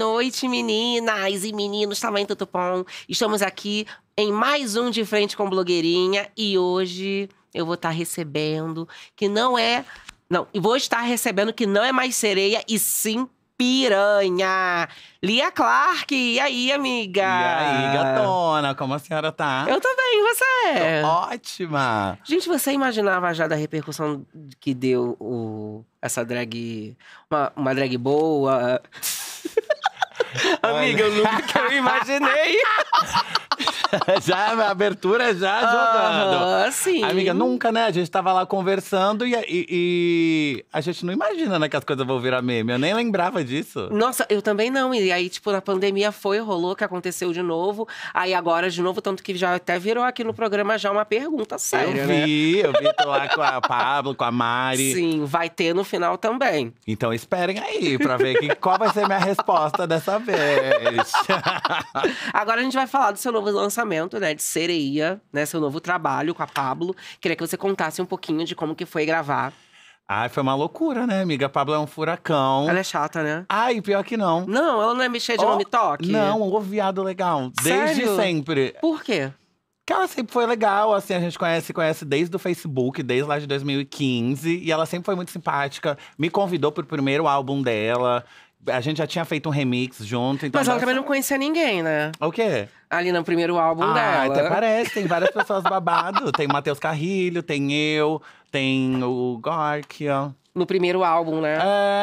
noite, meninas e meninos, também tá tudo bom? Estamos aqui em mais um De Frente com Blogueirinha e hoje eu vou estar tá recebendo, que não é. Não, vou estar recebendo que não é mais sereia e sim piranha. Lia Clark, e aí, amiga? E aí, gatona, como a senhora tá? Eu tô bem, você? Tô ótima! Gente, você imaginava já da repercussão que deu o... essa drag. Uma, uma drag boa? Amiga, eu nunca que eu imaginei. já, a abertura já jogando. Ah, sim. Amiga, nunca, né? A gente tava lá conversando e, e, e, a gente não imagina, né, que as coisas vão virar meme. Eu nem lembrava disso. Nossa, eu também não. E aí, tipo, na pandemia foi, rolou, que aconteceu de novo. Aí agora, de novo, tanto que já até virou aqui no programa já uma pergunta séria, Eu né? vi, né? eu vi tô lá com a Pablo, com a Mari. Sim, vai ter no final também. Então esperem aí pra ver que, qual vai ser minha resposta dessa vez. agora a gente vai falar do seu novo lançamento lançamento, né, de Sereia, né, seu novo trabalho com a Pablo. Queria que você contasse um pouquinho de como que foi gravar. Ai, foi uma loucura, né, amiga? A Pablo é um furacão. Ela é chata, né? Ai, pior que não. Não, ela não é mexer de oh, nome toque? Não, o viado legal. Sério? Desde sempre. Por quê? que ela sempre foi legal, assim, a gente conhece, conhece desde o Facebook, desde lá de 2015. E ela sempre foi muito simpática. Me convidou pro primeiro álbum dela. A gente já tinha feito um remix junto, então. Mas ela também só... não conhecia ninguém, né? O quê? Ali no primeiro álbum ah, dela. Até parece, tem várias pessoas babado. tem Matheus Carrilho, tem eu, tem o Gork, ó. No primeiro álbum, né?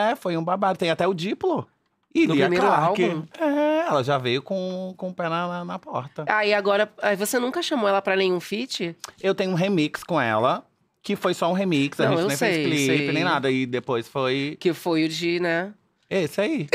É, foi um babado. Tem até o Diplo. E no primeiro Clark. álbum? É, ela já veio com, com o pé na, na porta. Ah, e agora. Você nunca chamou ela pra nenhum feat? Eu tenho um remix com ela que foi só um remix, não, a gente nem sei, fez clipe, sei. nem nada. E depois foi. Que foi o de, né? É isso aí.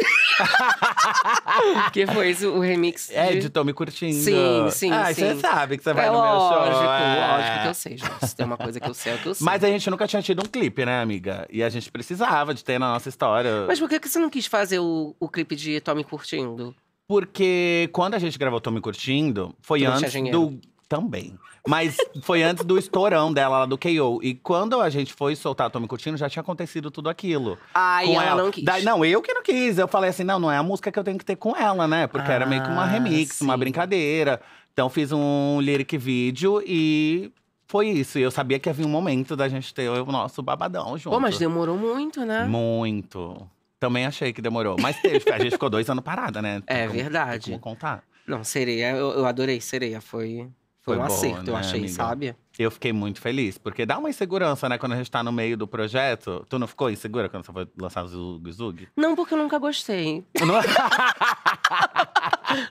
que foi isso, o remix. De... É, de Tô Curtindo. Sim, sim. Ah, sim. você sabe que você vai é, no meu show. Lógico, é. lógico que eu sei, gente. tem uma coisa que eu sei, é que eu sei. Mas a gente nunca tinha tido um clipe, né, amiga? E a gente precisava de ter na nossa história. Mas por que, você não quis fazer o, o clipe de Tô Curtindo? Porque quando a gente gravou Tô Curtindo, foi antes do também. Mas foi antes do estourão dela lá do KO. E quando a gente foi soltar a Tommy Coutinho, já tinha acontecido tudo aquilo. Ai, com ela, ela não quis. Daí, não, eu que não quis. Eu falei assim, não, não é a música que eu tenho que ter com ela, né? Porque ah, era meio que uma ah, remix, sim. uma brincadeira. Então fiz um lyric vídeo e foi isso. E eu sabia que havia um momento da gente ter o nosso babadão junto. Pô, mas demorou muito, né? Muito. Também achei que demorou. Mas teve, a gente ficou dois anos parada, né? É como, verdade. Como contar. Não, sereia, eu, eu adorei sereia. Foi. Foi, um bom, acerto, né, eu achei, amiga? sabe? Eu fiquei muito feliz, porque dá uma insegurança, né? Quando a gente tá no meio do projeto. Tu não ficou insegura quando você foi lançar o Zug Zug? Não, porque eu nunca gostei. não... É?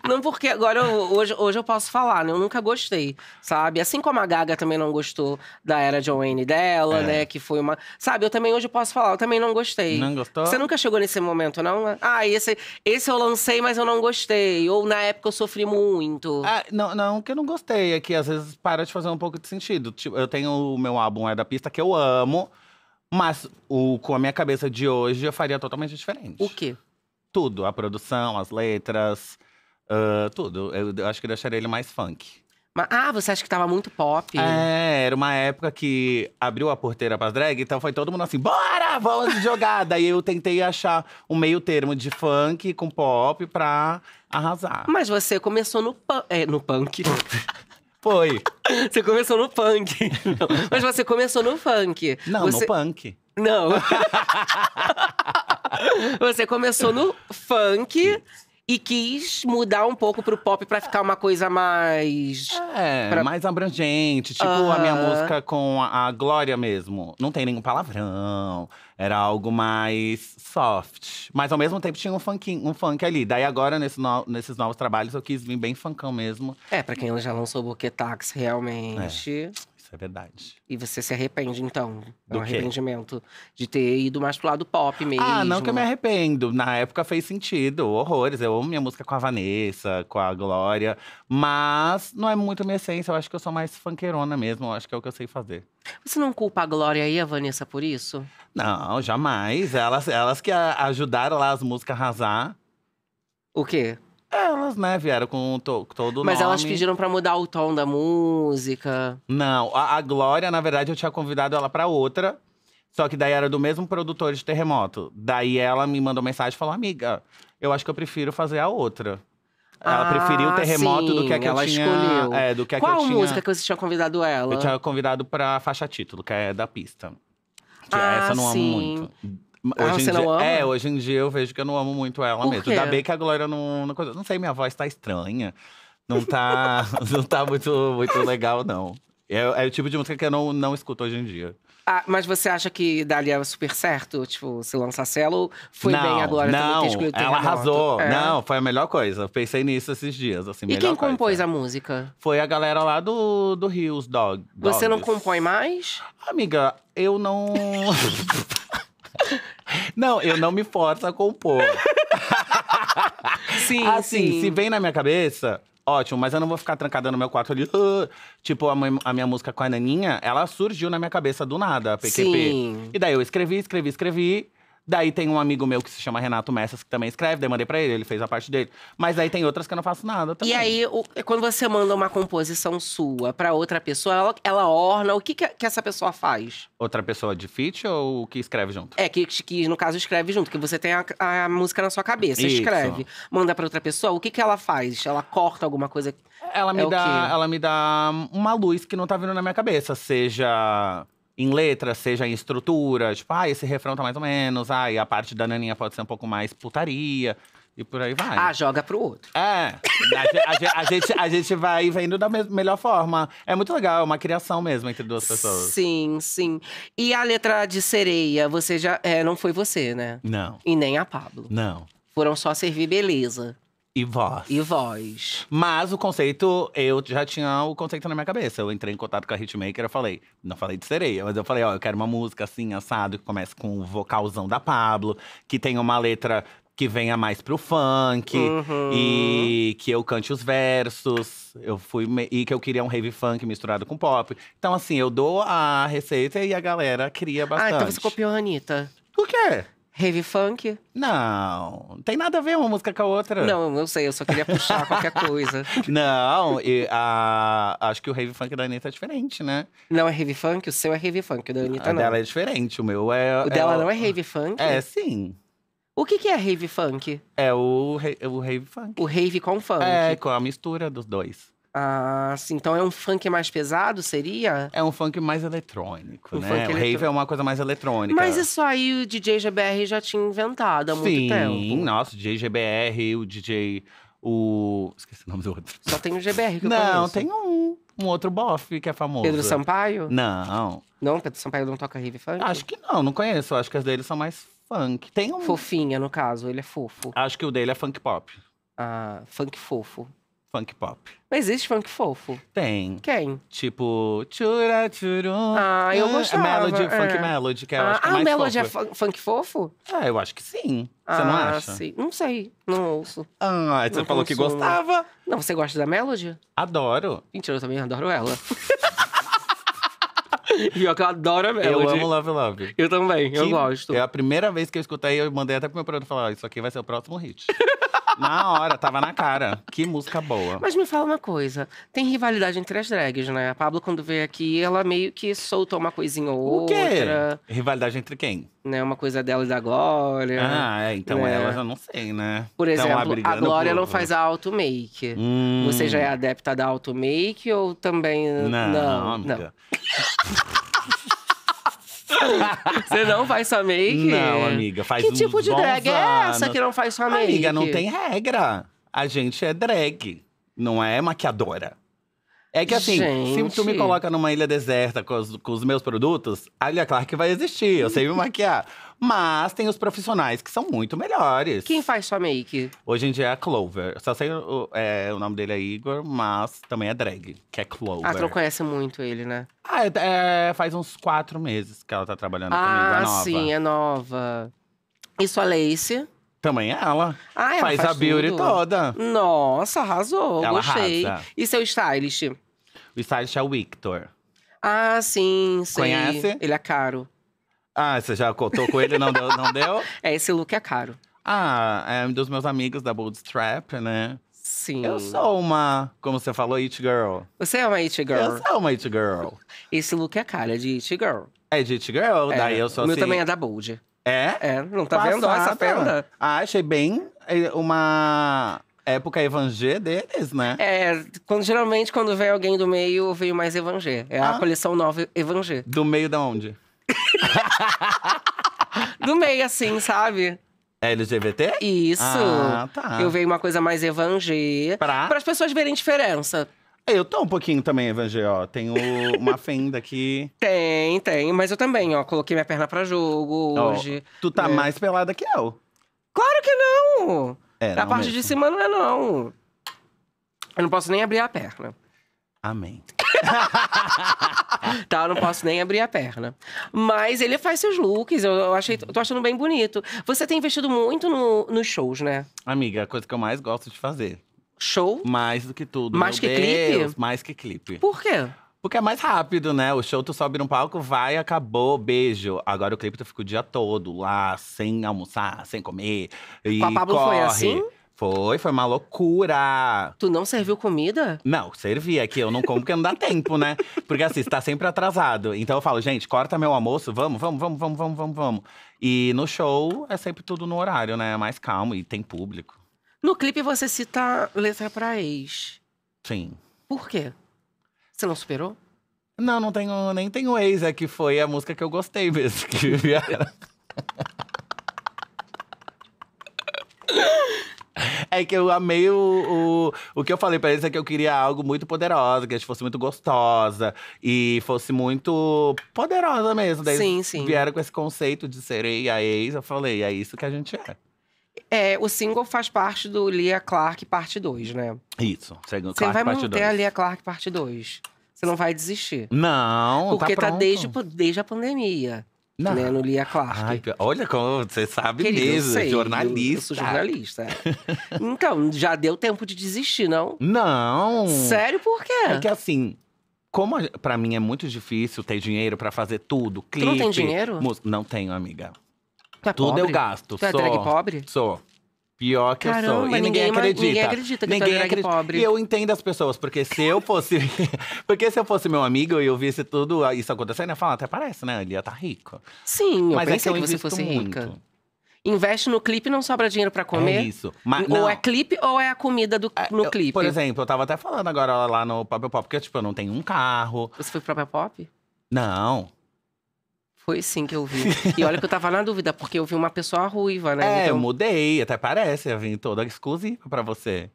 não porque agora eu, hoje, hoje eu posso falar, né? Eu nunca gostei, sabe? Assim como a Gaga também não gostou da era John Wayne dela, é. né? Que foi uma. Sabe, eu também hoje posso falar, eu também não gostei. Não gostou? Você nunca chegou nesse momento, não? Ah, esse, esse eu lancei, mas eu não gostei. Ou na época eu sofri muito. Ah, não, não, que eu não gostei. É que às vezes para de fazer um pouco de sentido. Tipo, eu tenho o meu álbum É da Pista que eu amo. Mas o, com a minha cabeça de hoje, eu faria totalmente diferente. O quê? Tudo. A produção, as letras, Uh, tudo. Eu, eu acho que deixaria ele mais funk. Mas, ah, você acha que tava muito pop? É, era uma época que abriu a porteira pras drag, então foi todo mundo assim, bora, vamos jogar! Daí eu tentei achar um meio termo de funk com pop pra arrasar. Mas você começou no, pu é, no punk. foi. Você começou no punk. Não. Mas você começou no funk. Não, você... no punk. Não. você começou no funk e quis mudar um pouco pro pop pra ficar uma coisa mais. É, pra... mais abrangente. Tipo uh -huh. a minha música com a, a Glória mesmo. Não tem nenhum palavrão. Era algo mais soft. Mas ao mesmo tempo tinha um, funkin, um funk ali. Daí agora, nesse no, nesses novos trabalhos, eu quis vir bem funkão mesmo. É, pra quem já lançou o Boquetax, realmente. É é verdade. E você se arrepende, então? Do é um quê? arrependimento de ter ido mais pro lado pop mesmo. Ah, não que eu me arrependo. Na época fez sentido, horrores. Eu amo minha música com a Vanessa, com a Glória. Mas não é muito minha essência. Eu acho que eu sou mais funkeirona mesmo. Eu acho que é o que eu sei fazer. Você não culpa a Glória e a Vanessa por isso? Não, jamais. Elas, elas que ajudaram lá as músicas a arrasar. O quê? Elas, né, vieram com to, todo o Mas elas pediram pra mudar o tom da música. Não, a, a Glória, na verdade, eu tinha convidado ela pra outra. Só que daí era do mesmo produtor de Terremoto. Daí ela me mandou mensagem e falou: Amiga, eu acho que eu prefiro fazer a outra. Ela ah, preferiu o terremoto sim, do que a que ela eu tinha. Escolheu. É, do que a Qual que eu tinha. música que você tinha convidado ela? Eu tinha convidado pra faixa título, que é da pista. Que ah, essa eu não sim. amo muito ah, hoje você não dia, ama? É, hoje em dia eu vejo que eu não amo muito ela Por mesmo. Quê? Ainda bem que a Glória não, não. Não sei, minha voz tá estranha. Não tá, não tá muito, muito legal, não. É, é, o tipo de música que eu não, não escuto hoje em dia. Ah, mas você acha que daria é super certo? Tipo, se lançar celo? foi não, bem agora não, também ter Ela arrasou. É. Não, foi a melhor coisa. Pensei nisso esses dias. Assim, e quem coisa. compôs a música? Foi a galera lá do, do Rios Dog. Dogs. Você não compõe mais? Amiga, eu não. Não, eu não me forço a compor. sim, assim, sim. se vem na minha cabeça, ótimo, mas eu não vou ficar trancada no meu quarto ali. Uh, tipo, a, mãe, a, minha música com a Naninha, ela surgiu na minha cabeça do nada, a PQP. Sim. E daí eu escrevi, escrevi, escrevi. Daí tem um amigo meu que se chama Renato Messas, que também escreve, daí mandei pra ele, ele fez a parte dele. Mas aí tem outras que eu não faço nada também. E aí, o- quando você manda uma composição sua pra outra pessoa, ela, ela orna, o que, que, que essa pessoa faz? Outra pessoa de feat ou que escreve junto? É, que, que no caso escreve junto, que você tem a, a música na sua cabeça, Isso. escreve, manda pra outra pessoa, o que, que ela faz? Ela corta alguma coisa? Ela me, É dá, ela me dá uma luz que não tá vindo na minha cabeça. Seja em letras, seja em estrutura, tipo, ah, esse refrão tá mais ou menos, ah, e a parte da naninha pode ser um pouco mais putaria. E por aí vai. Ah, joga pro outro. É. A, a, a gente, a gente vai vendo da me- melhor forma. É muito legal, é uma criação mesmo entre duas pessoas. Sim, sim. E a letra de sereia, você já. é, não foi você, né? Não, E nem a Pablo. não. Foram só servir beleza. E voz. E voz. Mas o conceito, eu já tinha o conceito na minha cabeça. Eu entrei em contato com a hitmaker, eu falei, não falei de sereia, mas eu falei, ó, eu quero uma música assim, assado, que comece com o vocalzão da Pablo, que tenha uma letra que venha mais pro funk uhum. e que eu cante os versos. Eu fui me... e que eu queria um rave funk misturado com pop. Então assim, eu dou a receita e a galera cria bastante. Ah, então você copiou a Anitta. O quê? Heavy funk? Não, não tem nada a ver uma música com a outra. Não, eu sei, eu só queria puxar qualquer coisa. Não, e, a, acho que o heavy funk da Anitta é diferente, né? Não é heavy funk? O seu é heavy funk, o da Anitta a não. O dela é diferente, o meu é. O é dela o... não é heavy funk? É, sim. O que, que é rave funk? É o, o rave funk. O rave com funk. É, com a mistura dos dois. Ah, sim. Então é um funk mais pesado, seria? É um funk mais eletrônico, o né? Funk o eletrônico. rave é uma coisa mais eletrônica. Mas isso aí o DJ GBR já tinha inventado há muito tempo. Sim, nossa, o DJ GBR, o DJ... O... Esqueci o nome do outro. Só tem o GBR que eu Não, conheço. tem um, um outro bofe que é famoso. Pedro Sampaio? Não. Não, Pedro Sampaio não toca rave funk? Acho que não, não conheço. Acho que as dele são mais funk. Tem um... Fofinha, no caso, ele é fofo. Acho que o dele é funk pop. Ah, funk fofo funk pop. Mas existe funk fofo? Tem. Quem? Tipo, tchura, tchurum. Ah, eu é, gostava. Melody, é. funk melody, que eu ah, acho que é ah, mais Ah, melody é fofo. é funk fofo? Ah, eu acho que sim. Ah, você não ah, acha? Sim. Não sei, não ouço. Ah, você não falou consumo. que gostava. Não, você gosta da melody? Adoro. Mentira, eu também adoro ela. e que eu adoro a Melody. Eu amo Love Love. Eu também, eu gosto. É a primeira vez que eu escutei, eu mandei até pro meu produtor falar: Isso aqui vai ser o próximo hit. na hora, tava na cara. Que música boa. Mas me fala uma coisa: tem rivalidade entre as drags, né? A Pablo, quando veio aqui, ela meio que soltou uma coisinha ou outra. O quê? Rivalidade entre quem? né, uma coisa dela e da Glória. Ah, é, então né? ela já não sei, né? Por exemplo, a Glória por... não faz a auto-make. Hum. Você já é adepta da auto-make ou também. Uh, não, não. Amiga. não. Você não faz só make? Não, amiga, faz Que tipo de drag anos. é essa que não faz só make? Amiga, não tem regra. A gente é drag, não é maquiadora. É que assim, Gente. se tu me coloca numa ilha deserta com os, com os meus produtos, a Ilha Clark vai existir, eu sei me maquiar. Mas tem os profissionais que são muito melhores. Quem faz sua make? Hoje em dia é a Clover. Só sei o, é, o nome dele é Igor, mas também é drag, que é Clover. Ah, tu não conhece muito ele, né? Ah, é, é faz uns quatro meses que ela tá trabalhando ah, comigo, é nova. Ah, sim, é nova. E sua Lace? Também ela. Ah, ela faz, faz a beauty tudo. toda. Nossa, arrasou. Ela gostei. Arrasa. E seu stylist? O stylist é o Victor. Ah, sim, sei. Conhece? Ele é caro. Ah, você já contou com ele não deu? Não deu? é, esse look é caro. Ah, é um dos meus amigos da Bootstrap, né? Sim. Eu sou uma, como você falou, It Girl. Você é uma It Girl? Eu sou uma It Girl. Esse look é cara é de It Girl. É de It Girl? É, Daí eu sou o assim. O meu também é da Bold. É? É, não tá Passada. vendo ó, essa fenda? Ah, achei bem é, uma época evangé deles, né? É, quando, geralmente quando vem alguém do meio, veio mais evangé. É ah. a coleção nova evangé. Do meio da onde? do meio, assim, sabe? LGBT? Isso. Ah, tá. Eu veio uma coisa mais evangé. Pra? Para as pessoas verem diferença. É, eu tô um pouquinho também, Evangelho, ó. Tenho uma fenda aqui. Tem, tem. Mas eu também, ó. Coloquei minha perna pra jogo Ó, hoje. Tu tá é. mais pelada que eu. Claro que não! É, a parte mesmo. de cima não é, não. Eu não posso nem abrir a perna. Amém. tá, eu não posso nem abrir a perna. Mas ele faz seus looks, eu, achei, tô achando bem bonito. Você tem investido muito no, nos shows, né? Amiga, a coisa que eu mais gosto de fazer show? Mais do que tudo. Mais Meu que Deus, clipe? Mais que clipe. Por quê? Porque é mais rápido, né? O show tu sobe num palco, vai, acabou, beijo. Agora o clipe tu fica o dia todo lá, sem almoçar, sem comer. E Com a Pablo corre. foi assim? Foi, foi uma loucura. Tu não serviu comida? Não, servi. É que eu não como porque não dá tempo, né? Porque assim, está sempre atrasado. Então eu falo, gente, corta meu almoço, vamos, vamos, vamos, vamos, vamos, vamos. E no show é sempre tudo no horário, né? É mais calmo e tem público. No clipe você cita letra pra ex. Sim. Por quê? Você não superou? Não, não tenho, nem tenho ex, é que foi a música que eu gostei mesmo. Que É que eu amei o, o, o que eu falei pra eles é que eu queria algo muito poderosa, que a gente fosse muito gostosa e fosse muito poderosa mesmo. Daí sim, sim. vieram com esse conceito de a ex, eu falei, é isso que a gente é. É, o single faz parte do Lia Clark parte 2, né? Isso, Você vai parte manter dois. a Lia Clark parte 2. Você não vai desistir. Não, tá Porque tá, tá desde, desde a pandemia. Não. Né, no Lia Clark. Ai, olha como você sabe Querido, mesmo, é sei, jornalista. Eu sou jornalista. É. então, já deu tempo de desistir, não? Não. Sério, por quê? É que assim, como para mim é muito difícil ter dinheiro para fazer tudo, clipe. Tu não tem dinheiro? não tenho, amiga. É tudo pobre? eu gasto. Tu é sou, drag pobre? Sou. Pior que Caramba, eu sou. E ninguém, ninguém acredita. Ninguém acredita que ninguém tu é acredita. pobre. E eu entendo as pessoas, porque se eu fosse. porque se eu fosse meu amigo e eu visse tudo ah, isso acontecendo, eu ia falar, até parece, né? Ele ia estar tá rico. Sim, Mas eu é pensei é que, eu que você fosse muito. rica. Investe no clipe e não sobra dinheiro para comer. É isso. Mas, ou é clipe ou é a comida do, é, no clipe. Por exemplo, eu tava até falando agora lá no pop Pop, porque tipo, eu não tenho um carro. Você foi pro pop Pop? Não. Foi sim que eu vi. E olha que eu tava na dúvida, porque eu vi uma pessoa ruiva, né? É, então... eu mudei, até parece. Eu vim toda exclusiva pra você.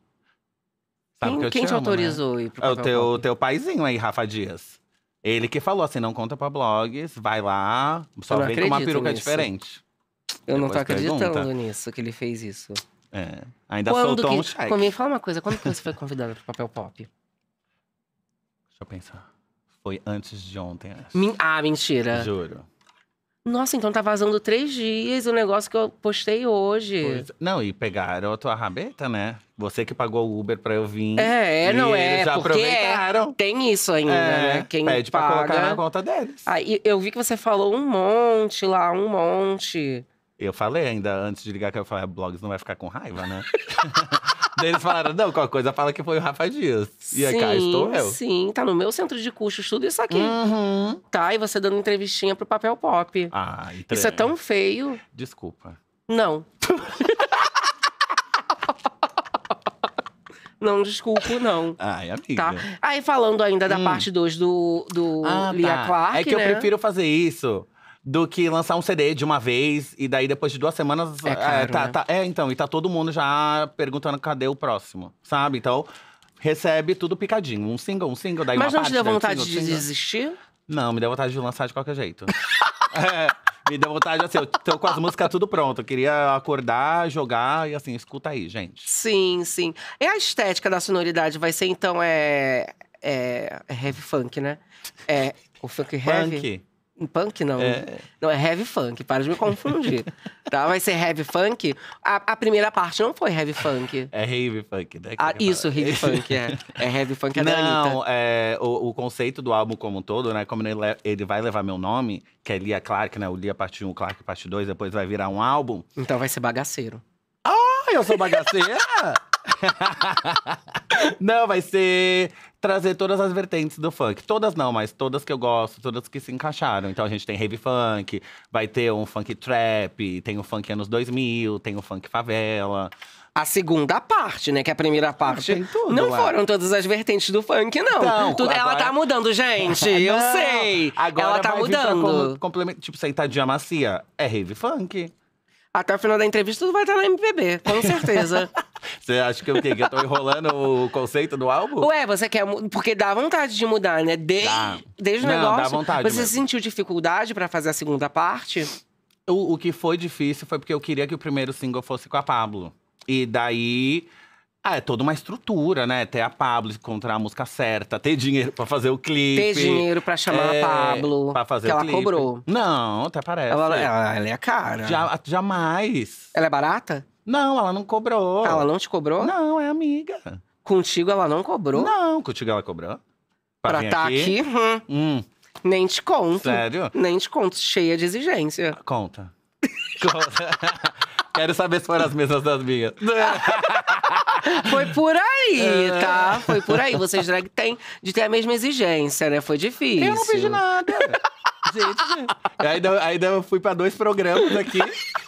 Sabe quem, que eu quem te, te amo, né? autorizou né? ir pro É o teu, teu paizinho aí, Rafa Dias. Ele que falou assim: não conta pra blogs, vai lá, só vem com uma peruca nisso. diferente. Eu Depois não tô acreditando pergunta. nisso, que ele fez isso. É. Ainda quando soltou que... um cheque. Comigo, fala uma coisa, quando que você foi convidada pro papel pop? Deixa eu pensar. Foi antes de ontem, acho. Ah, mentira. Juro. Nossa, então tá vazando três dias o negócio que eu postei hoje. Pois, não, e pegaram a tua rabeta, né? Você que pagou o Uber pra eu vir. É, não é. Já porque aproveitaram. É, tem isso ainda, é, né? Quem pede paga... pra colocar na conta deles. Aí, ah, eu vi que você falou um monte lá, um monte. Eu falei ainda antes de ligar que eu falei, ah, blogs não vai ficar com raiva, né? eles falaram, não, qualquer coisa fala que foi o Rafa Dias. E aí cá estou eu. Sim, tá no meu centro de curso, tudo isso aqui. Uhum. Tá, e você dando entrevistinha pro Papel Pop. Ah, então... Isso é tão feio. Desculpa. Não. Não desculpo, não. Ai, amiga. Tá? Aí falando ainda da hum. parte 2 do, do ah, Lia tá. Clark, É que né? eu prefiro fazer isso do que lançar um CD de uma vez e daí depois de duas semanas. É, é caro, é, tá, né? tá, é então, e tá todo mundo já perguntando cadê o próximo, sabe? Então, recebe tudo picadinho. Um single, um single, daí Mas uma não parte, te deu vontade um single, de desistir? Não, me deu vontade de lançar de qualquer jeito. é, me deu vontade, assim, eu tô com as músicas tudo pronto. Eu queria acordar, jogar e assim, escuta aí, gente. Sim, sim. E a estética da sonoridade vai ser, então, é. É. é heavy funk, né? É. O funk heavy. Funk. Punk não. É. Não, é heavy funk, para de me confundir. tá? Vai ser heavy funk. A, a primeira parte não foi heavy funk. É heavy funk, né? Ah, isso, heavy funk, é. É heavy funk, é Não, é, o, o, conceito do álbum como um todo, né? Como ele, ele vai levar meu nome, que é Lia Clark, né? O Lia parte 1, Clark parte 2, depois vai virar um álbum. Então vai ser bagaceiro. Ah, eu sou bagaceira? não, vai ser trazer todas as vertentes do funk. Todas não, mas todas que eu gosto, todas que se encaixaram. Então a gente tem heavy funk, vai ter um funk trap, tem o um funk anos 2000, tem o um funk favela a segunda parte, né? Que é a primeira parte. Ah, tudo, não foram todas as vertentes do funk, não. não tudo, agora... Ela tá mudando, gente. eu sei. Agora ela tá mudando. Vir pra, complemento tipo, sentadinha macia. É rave funk. Até o final da entrevista, tudo vai estar na MPB, com certeza. Você acha que eu, que, que eu tô enrolando o conceito do álbum? Ué, você quer. Porque dá vontade de mudar, né? Desde, dá. desde o Não, negócio. Dá vontade você mesmo. sentiu dificuldade para fazer a segunda parte? O, o que foi difícil foi porque eu queria que o primeiro single fosse com a Pablo. E daí ah, é toda uma estrutura, né? Ter a Pablo encontrar a música certa, ter dinheiro pra fazer o clipe. Ter dinheiro pra chamar é, a Pablo. Pra fazer que o ela clipe. cobrou. Não, até parece. Ela, ela, ela é cara. Já, jamais. Ela é barata? Não, ela não cobrou. Ah, ela não te cobrou? Não, é amiga. Contigo ela não cobrou? Não, contigo ela cobrou. Pra, pra tá aqui, aqui hum. Hum. nem te conto. Sério? Nem te conto, cheia de exigência. Ah, conta. Conta. Quero saber se foram as mesmas das minhas. Foi por aí, é. tá? Foi por aí. Vocês drag têm de ter a mesma exigência, né? Foi difícil. Eu não fiz nada. Gente, ainda, ainda fui pra dois programas aqui.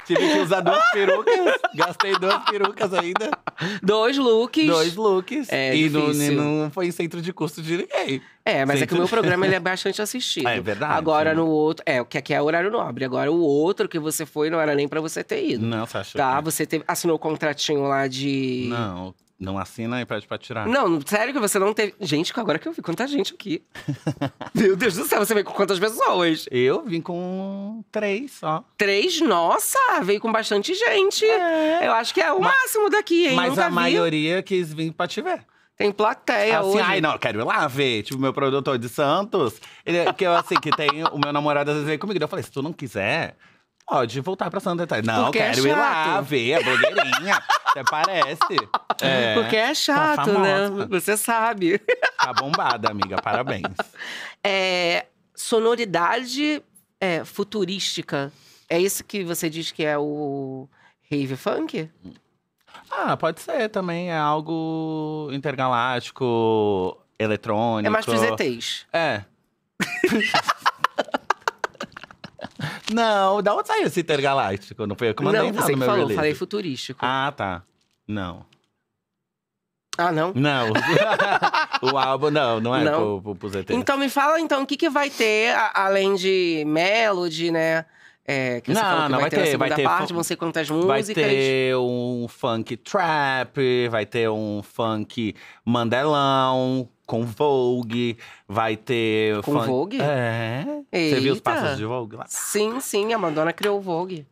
Tive que usar duas perucas. Gastei duas perucas ainda. Dois looks. Dois looks. É, e não, não foi em centro de custo de ninguém. É, mas centro é que o meu programa ele é bastante assistido. É, é verdade. Agora no outro. É, o que aqui é horário nobre. Agora o outro que você foi não era nem pra você ter ido. Não, você achou. Tá, que... você teve, assinou o um contratinho lá de. Não, não assina e pede pra tirar. Não, sério que você não teve. Gente, agora que eu vi quanta gente aqui. Meu Deus do céu, você veio com quantas pessoas? Eu vim com três só. Três? Nossa, veio com bastante gente. É. Eu acho que é o máximo daqui, hein? Mas Nunca a vi. maioria quis vir pra te ver. Tem plateia assim, hoje. ai, não, quero ir lá ver. Tipo, meu produtor de Santos, ele, é, que eu, assim, que tem o meu namorado às vezes vem comigo. Eu falei, se tu não quiser, pode voltar pra Santa Catarina. Não, Porque é quero ir lá ver a blogueirinha. Até parece. É, Porque é tá chato, né? Você sabe. Tá bombada, amiga. Parabéns. É, sonoridade é, futurística. É isso que você diz que é o rave funk? Ah, pode ser também. É algo intergaláctico, eletrônico. É mais pros ETs. É. Não, da onde saiu esse intergaláctico? Não foi eu que mandei Não, você que falou, release. falei futurístico. Ah, tá. Não. Ah, não? Não. o álbum, não, não é não. Pro, pro, pro Então me fala, então, o que, que vai ter, a, além de Melody, né? É, que você não, que não, vai, vai ter, vai ter parte, vão ser quantas músicas. Vai ter um funk trap, vai ter um funk mandelão, com Vogue, vai ter... Com funk... Vogue? É. Eita. Você viu os passos de Vogue lá? Sim, sim, a Madonna criou o Vogue.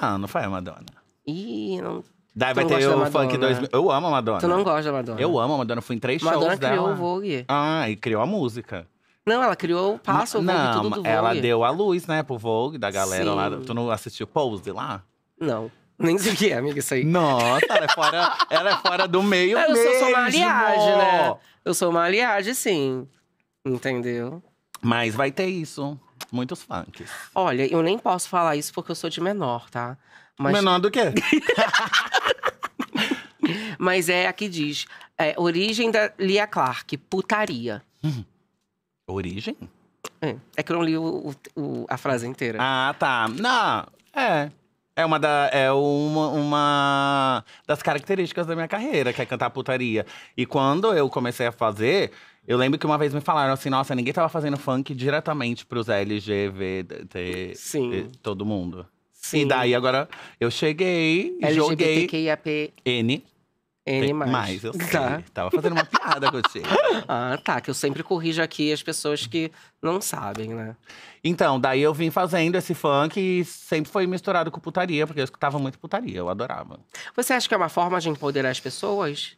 Não, não foi a Madonna. Ih, não... Daí vai ter o funk 2000. Eu amo a Madonna. Tu não gosta da Madonna? Eu amo a Madonna. Fui em três Madonna shows dela. Madonna criou o Vogue. Ah, e criou a música. Não, ela criou o passo, o Vogue, não, tudo do Vogue. ela deu a luz, né, pro Vogue, da galera Sim. lá. Tu não assistiu Pose lá? Não. Nem sei o que é, amiga, isso aí. Nossa, ela é fora, ela é fora do meio Eu mesmo. sou uma aliagem, né? Eu sou uma aliagem, sim. Entendeu? Mas vai ter isso. Muitos funks. Olha, eu nem posso falar isso porque eu sou de menor, tá? Mas... Menor do quê? Mas é, aqui diz, é, origem da Lia Clark, putaria. Uhum. Origem? É, é que eu não li o, o, a frase inteira. Ah, tá. Não, é. É uma, da, é uma, uma das características da minha carreira, que é cantar putaria. E quando eu comecei a fazer, eu lembro que uma vez me falaram assim, nossa, ninguém tava fazendo funk diretamente pros LGBT, Sim. Eh, todo mundo. Sim. E daí agora eu cheguei, e joguei N N mais. mais. eu sei. Tá. Tava fazendo uma piada contigo. Ah, tá. Que eu sempre corrijo aqui as pessoas que não sabem, né? Então, daí eu vim fazendo esse funk e sempre foi misturado com putaria, porque eu escutava muito putaria, eu adorava. Você acha que é uma forma de empoderar as pessoas?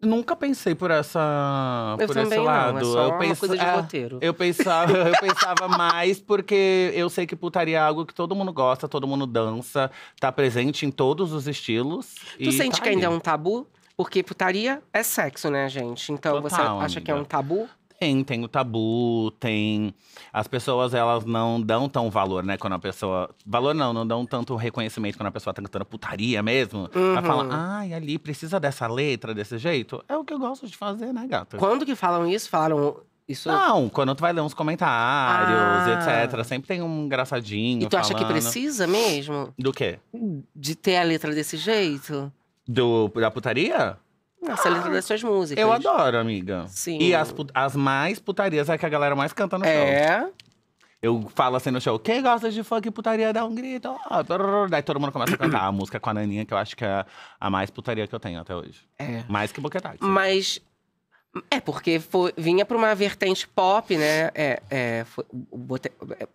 Nunca pensei por essa eu por esse lado. Não, é eu pense... coisa de é, roteiro. Eu pensava, eu pensava mais porque eu sei que putaria é algo que todo mundo gosta, todo mundo dança, tá presente em todos os estilos. Tu sente tá que aí. ainda é um tabu? Porque putaria é sexo, né, gente? Então Total, você acha amiga. que é um tabu? Tem, tem o tabu, tem. As pessoas, elas não dão tão valor, né? Quando a pessoa. Valor não, não dão tanto reconhecimento quando a pessoa tá cantando putaria mesmo. Uhum. Ela fala, ai, ali precisa dessa letra, desse jeito. É o que eu gosto de fazer, né, gata? Quando que falam isso? Falaram. Isso... Não, quando tu vai ler uns comentários, ah. etc. Sempre tem um engraçadinho. E tu falando... acha que precisa mesmo? Do quê? De ter a letra desse jeito? Do, da putaria? Nossa, a letra ah, das suas músicas. Eu adoro, amiga. Sim. E as, as mais putarias é que a galera mais canta no é. show. É. Eu falo assim no show, quem gosta de funk e putaria, dá um grito. Ah, Daí todo mundo começa a cantar a música com a Naninha, que eu acho que é a mais putaria que eu tenho até hoje. É. Mais que Boquetate. Mas é, porque foi, vinha para uma vertente pop, né? É, é, foi, bote,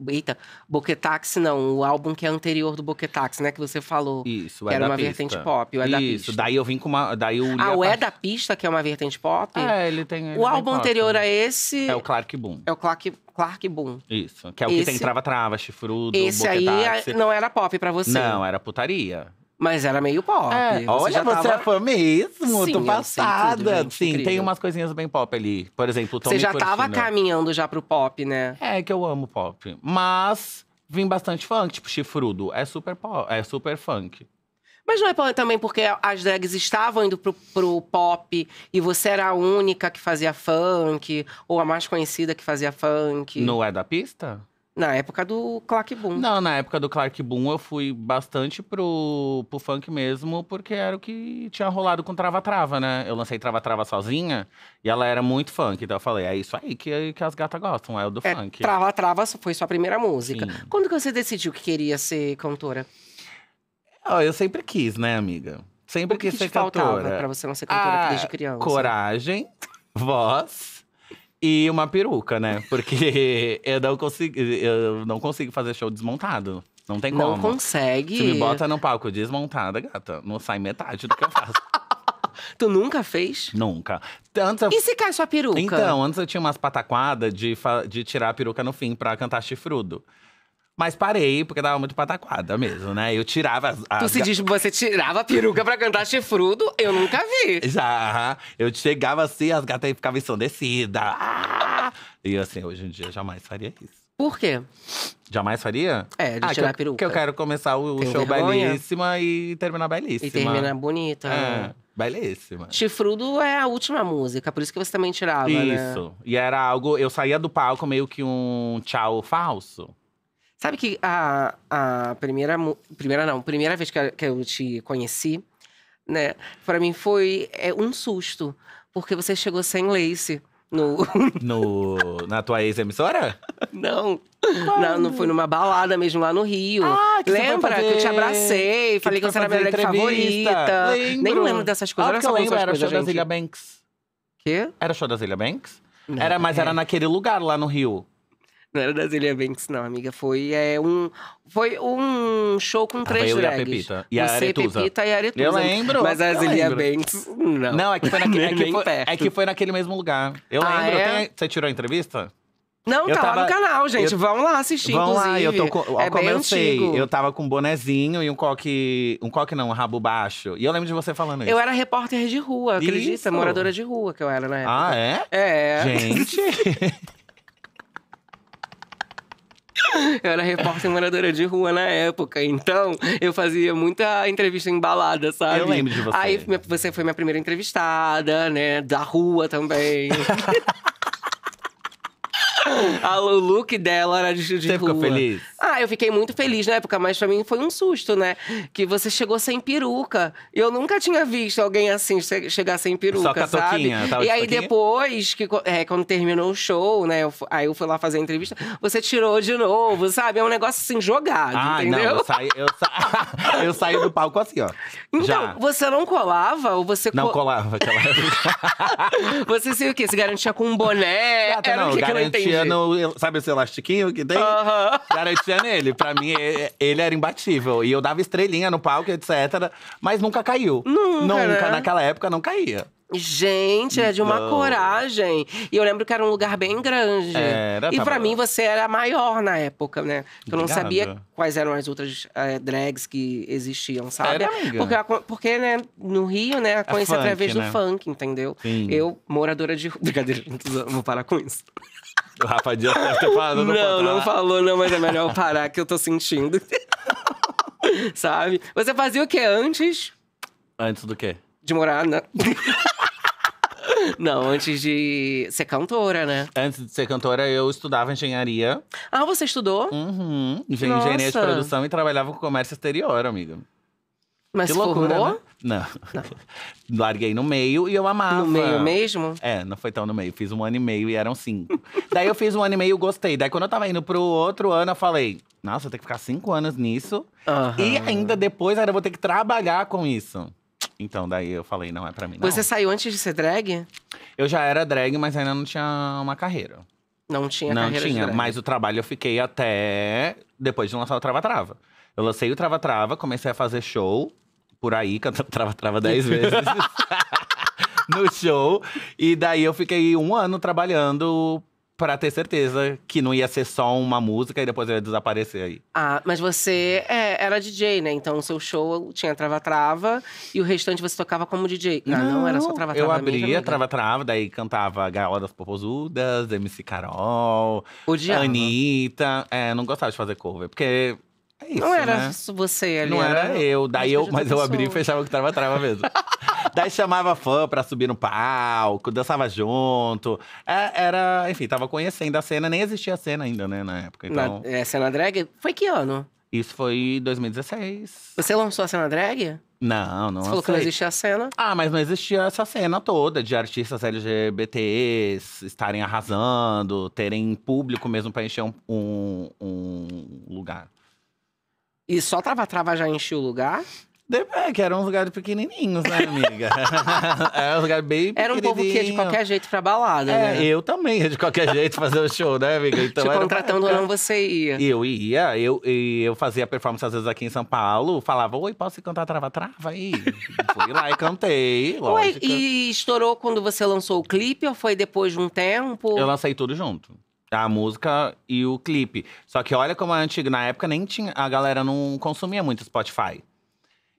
eita, Boquetaxi não, o álbum que é anterior do Boquetaxi, né? Que você falou. Isso, o é que era uma pista. vertente pop, o é Isso, da pista. daí eu vim com uma. Daí eu ah, o é parte... da pista, que é uma vertente pop? É, ele tem. Ele o álbum pop, anterior né? a esse. É o Clark Boom. É o Clark, Clark Boom. Isso, que é o esse, que tem trava-trava, chifrudo, Esse aí é, não era pop para você. Não, era putaria. Mas era meio pop. É, você olha, você tava... é fã mesmo, Sim, tô passada. Tudo, Sim, tem umas coisinhas bem pop ali. Por exemplo, Tommy Você já Curtino. tava caminhando já pro pop, né? É, que eu amo pop. Mas vim bastante funk, tipo chifrudo. É super pop, é super funk. Mas não é também porque as drags estavam indo pro, pro pop e você era a única que fazia funk, ou a mais conhecida que fazia funk. Não é da pista? Na época do Clark Boom. Não, na época do Clark Boom eu fui bastante pro, pro funk mesmo, porque era o que tinha rolado com Trava Trava, né? Eu lancei Trava Trava sozinha e ela era muito funk. Então eu falei, é isso aí que, que as gatas gostam, é o do é, funk. Trava Trava foi sua primeira música. Sim. Quando que você decidiu que queria ser cantora? Oh, eu sempre quis, né, amiga? Sempre o que quis que ser te cantora. faltava pra você não ser cantora ah, desde criança? Coragem, voz e uma peruca, né? Porque eu não consigo, eu não consigo fazer show desmontado. Não tem como. Não consegue. Se me bota no palco desmontada, gata, não sai metade do que eu faço. Tu nunca fez? Nunca. Tanto eu... E se cai sua peruca? Então, antes eu tinha umas pataquadas de, fa... de tirar a peruca no fim pra cantar chifrudo. Mas parei, porque dava muito pataquada mesmo, né? Eu tirava. A... Tu se diz que você tirava a peruca pra cantar chifrudo? Eu nunca vi. Já, eu chegava assim, as gatas ficavam ensandecidas. Ah! E assim, hoje em dia jamais faria isso. Por quê? Jamais faria? É, de ah, tirar eu, a peruca. Porque eu quero começar o Tenho show vergonha. belíssima e terminar belíssima. E terminar bonita. É. Belíssima. Chifrudo é a última música, por isso que você também tirava, né? Isso. Né? E era algo… Eu saía do palco meio que um tchau falso. Sabe que a, a primeira. Primeira não, primeira vez que, que eu te conheci, né? Pra mim foi é, um susto, porque você chegou sem lace. No... no... Na tua ex-emissora? Não. não. Não foi numa balada mesmo lá no Rio. Ah, que Lembra que eu te abracei, que falei que você era minha drag favorita. Lembro. Nem lembro dessas coisas. Olha que eu lembro, era show da Ilha Banks. Quê? Era show da Ilha Banks? Não, era, mas é. era naquele lugar lá no Rio. Não era da Zilia Banks, não, amiga. Foi, é, um, foi um show com Tava ah, três eu E a Pepita. E a Você, Pepita e Aretusa. Eu lembro. Mas a Zilia Banks, não. Não, é que foi naquele, é que foi, é que foi naquele mesmo lugar. Eu ah, lembro. É? Tem, você tirou a entrevista? Não, eu tá tava, lá no canal, gente. Eu, Vão lá assistir, vão inclusive. lá, eu tô com, é como eu antigo. sei. Eu tava com um bonezinho e um coque… Um coque não, um rabo baixo. E eu lembro de você falando isso. Eu era repórter de rua, acredita? Moradora de rua que eu era na época. Ah, é? É. Gente… Eu era repórter moradora de rua na época, então eu fazia muita entrevista embalada, sabe? Eu lembro de você. Aí você foi minha primeira entrevistada, né? Da rua também. A, o look dela era de, de Você rua. ficou feliz? Ah, eu fiquei muito feliz na época, mas pra mim foi um susto, né? Que você chegou sem peruca. Eu nunca tinha visto alguém assim chegar sem peruca, Só com a sabe? toquinha, tava e aí toquinha? depois, que, é, quando terminou o show, né? eu aí eu fui lá fazer a entrevista, você tirou de novo, sabe? É um negócio assim, jogado, Ah, entendeu? não, eu saí, eu, sa... eu saí do palco assim, ó. Então, Já. você não colava ou você Não co- colava aquela. Você se o quê? Se garantia com um boné? Gata, Era o que que eu não entendi sabe esse elastiquinho que tem? Uh -huh. Garantia nele. Pra mim, é, é, ele era imbatível. E eu dava estrelinha no palco, etc. Mas nunca caiu. Nunca, nunca né? naquela época, não caía. Gente, é de uma então. coragem. E eu lembro que era um lugar bem grande. Era, e para mim você era maior na época, né? Porque eu não sabia quais eram as outras é, drags que existiam, sabe? Era, porque, porque, né, no Rio, né, é conheci através né? do funk, entendeu? Sim. Eu, moradora de. Brincadeira, vou parar com isso. O Rafa Dias deve ter falado no Não, não falou, não, mas é melhor parar que eu tô sentindo. Sabe? Você fazia o que antes? Antes do quê? De morar na. Não, antes de ser cantora, né? Antes de ser cantora, eu estudava engenharia. Ah, você estudou? Uhum. Engenharia Nossa. de produção e trabalhava com comércio exterior, amiga. Mas que loucura, formou? Né? Não. não. Larguei no meio e eu amava. No meio mesmo? É, não foi tão no meio. Fiz um ano e meio e eram cinco. Daí eu fiz um ano e meio e gostei. Daí quando eu tava indo pro outro ano, eu falei: Nossa, eu tenho que ficar cinco anos nisso. Uhum. E ainda depois ainda vou ter que trabalhar com isso. Então, daí eu falei, não é pra mim. Não. Você saiu antes de ser drag? Eu já era drag, mas ainda não tinha uma carreira. Não tinha não carreira. Não tinha, mas o trabalho eu fiquei até depois de lançar o Trava Trava. Eu lancei o trava-trava, comecei a fazer show por aí, cantando trava-trava dez vezes. no show. E daí eu fiquei um ano trabalhando para ter certeza que não ia ser só uma música e depois eu ia desaparecer aí. Ah, mas você é, era DJ, né? Então o seu show tinha trava-trava e o restante você tocava como DJ. Ah, não, não era só trava-trava. Eu abria trava-trava, daí cantava Gaiola das Popozudas, MC Carol, Odiava. Anitta. É, não gostava de fazer cover, porque é isso, não era né? você ali. Não era, era eu. Daí eu, mas eu abri e fechava que tava trava mesmo. Daí chamava fã pra subir no palco, dançava junto. É, era, enfim, tava conhecendo a cena, nem existia a cena ainda, né, na época. Então... Na, é, cena drag? Foi que ano? Isso foi 2016. Você lançou a cena drag? Não, não. Você falou que não existia a cena. Ah, mas não existia essa cena toda de artistas LGBTs estarem arrasando, terem público mesmo pra encher um, um, um lugar. E só trava-trava já encheu o lugar? É, que era uns lugares pequenininhos, né, amiga? era um lugar bem Era um povo que ia de qualquer jeito pra balada, é, né? eu também ia de qualquer jeito fazer o um show, né, amiga? Então, Te contratando ou não, você ia. Eu ia, eu, eu fazia performance às vezes aqui em São Paulo, falava, oi, posso cantar trava-trava? Aí fui lá e cantei, lógico. Ué, e estourou quando você lançou o clipe ou foi depois de um tempo? Eu lancei tudo junto. A música e o clipe. Só que olha como a antiga, na época nem tinha, a galera não consumia muito Spotify.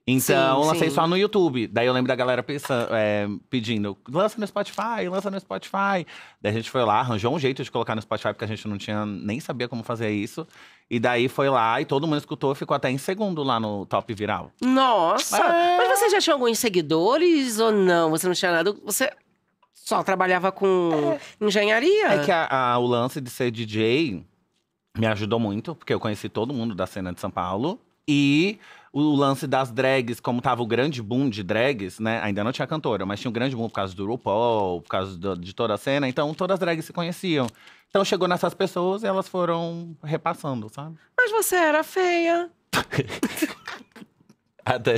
Então, sim, sim. lancei só no YouTube. Daí eu lembro da galera é, pedindo: lança no Spotify, lança no Spotify. Daí a gente foi lá, arranjou um jeito de colocar no Spotify, porque a gente não tinha nem sabia como fazer isso. E daí foi lá e todo mundo escutou, ficou até em segundo lá no top viral. Nossa! É. Mas você já tinha alguns seguidores ou não? Você não tinha nada? Você só trabalhava com é. engenharia. É que a, a, o lance de ser DJ me ajudou muito, porque eu conheci todo mundo da cena de São Paulo. E o lance das drags, como tava o grande boom de drags, né? Ainda não tinha cantora, mas tinha um grande boom por causa do RuPaul, por causa do, de toda a cena. Então, todas as drags se conheciam. Então, chegou nessas pessoas e elas foram repassando, sabe? Mas você era feia. Até,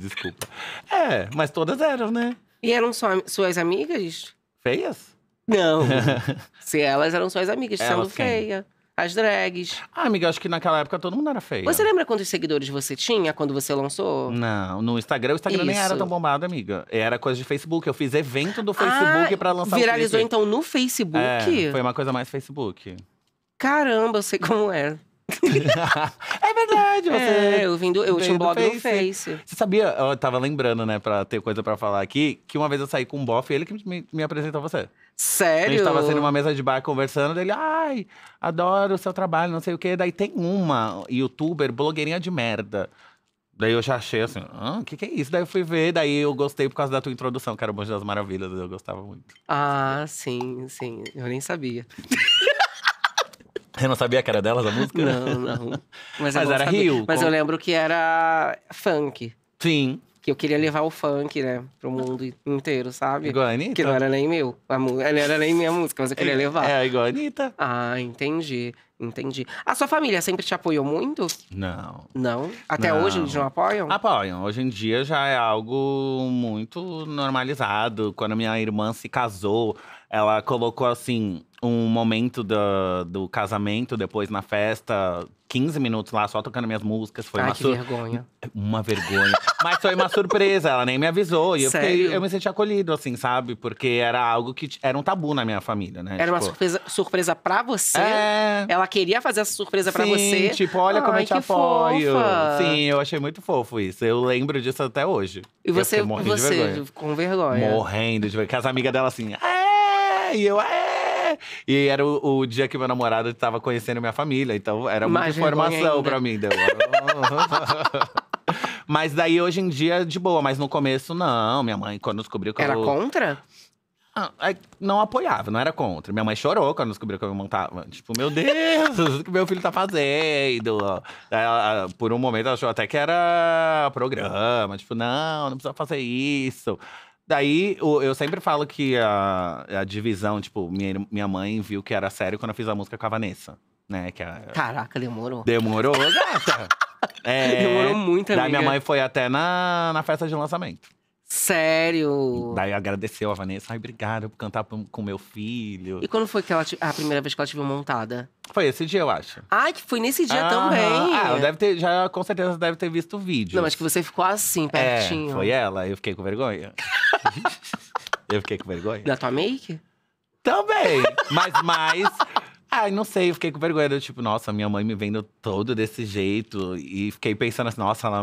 desculpa. É, mas todas eram, né? E eram só suas amigas? Feias? Não. Se elas eram suas amigas, elas sendo quem? feia. As drags. Ah, amiga, acho que naquela época todo mundo era feio. Você lembra quantos seguidores você tinha quando você lançou? Não, no Instagram. O Instagram Isso. nem era tão bombado, amiga. Era coisa de Facebook. Eu fiz evento do Facebook ah, pra lançar Viralizou, o então, no Facebook? É, foi uma coisa mais Facebook. Caramba, eu sei como é. é verdade, você. É, eu vim do, eu tinha um blog face. no Face. Você sabia, eu tava lembrando, né, pra ter coisa pra falar aqui, que uma vez eu saí com um bofe e ele que me, me apresentou você. Sério? A gente tava sendo uma mesa de bar conversando, ele, ai, adoro o seu trabalho, não sei o quê. Daí tem uma youtuber, blogueirinha de merda. Daí eu já achei assim, o ah, que, que é isso? Daí eu fui ver, daí eu gostei por causa da tua introdução, que era o Monge das Maravilhas, eu gostava muito. Ah, sim, sim. Eu nem sabia. Eu não sabia que era delas a música? Não, não. Mas, é Mas era Rio. Mas com... eu lembro que era funk. Sim. Que eu queria levar o funk, né, pro mundo inteiro, sabe? Igual a Anitta? Que não era nem meu. A mu... Não era nem minha música, mas eu queria é, levar. É, igual a Anitta. Ah, entendi. Entendi. A sua família sempre te apoiou muito? Não. Não? Até não. hoje eles não apoiam? Apoiam. Hoje em dia já é algo muito normalizado. Quando minha irmã se casou, ela colocou, assim, um momento do, do casamento, depois na festa, 15 minutos lá só tocando minhas músicas. Foi Ai, uma que sur... vergonha. Uma vergonha. Mas foi uma surpresa, ela nem me avisou. E eu, fiquei, eu, me senti acolhido, assim, sabe? Porque era algo que era um tabu na minha família, né? Era tipo... uma surpresa, surpresa pra você. É... Ela queria fazer essa surpresa para pra você. Tipo, olha Ai, como eu te apoio. Fofa. Sim, eu achei muito fofo isso. Eu lembro disso até hoje. E você, você vergonha. com vergonha. Morrendo de vergonha. as amigas dela assim. É! E eu, é! E era o, o dia que meu namorado estava conhecendo minha família, então era muita informação para mim. Deu. mas daí hoje em dia, de boa, mas no começo, não. Minha mãe, quando descobriu que era eu. Era contra? Ah, é, não apoiava, não era contra. Minha mãe chorou quando descobriu que eu montava. Tipo, meu Deus, o que meu filho tá fazendo? Ela, ah, por um momento, ela achou até que era programa. Tipo, não, não precisa fazer isso. Daí, eu sempre falo que a, a, divisão, tipo, minha, minha mãe viu que era sério quando eu fiz a música com a Vanessa, né? Que é a, Caraca, demorou. Demorou, gata! é, demorou muito, é, amiga. Daí minha mãe foi até na, na festa de lançamento. Sério? Daí agradeceu a Vanessa. Ai, obrigada por cantar com meu filho. E quando foi que ela te... a primeira vez que ela te viu montada? Foi esse dia, eu acho. Ai, que foi nesse dia ah, também. Ah, deve ter, já com certeza deve ter visto o vídeo. Não, mas que você ficou assim, é, pertinho. É, foi ela, eu fiquei com vergonha. eu fiquei com vergonha. Da tua make? Também, mas mais. Ai, não sei, eu fiquei com vergonha. Eu, tipo, nossa, minha mãe me vendo todo desse jeito. E fiquei pensando assim, nossa, ela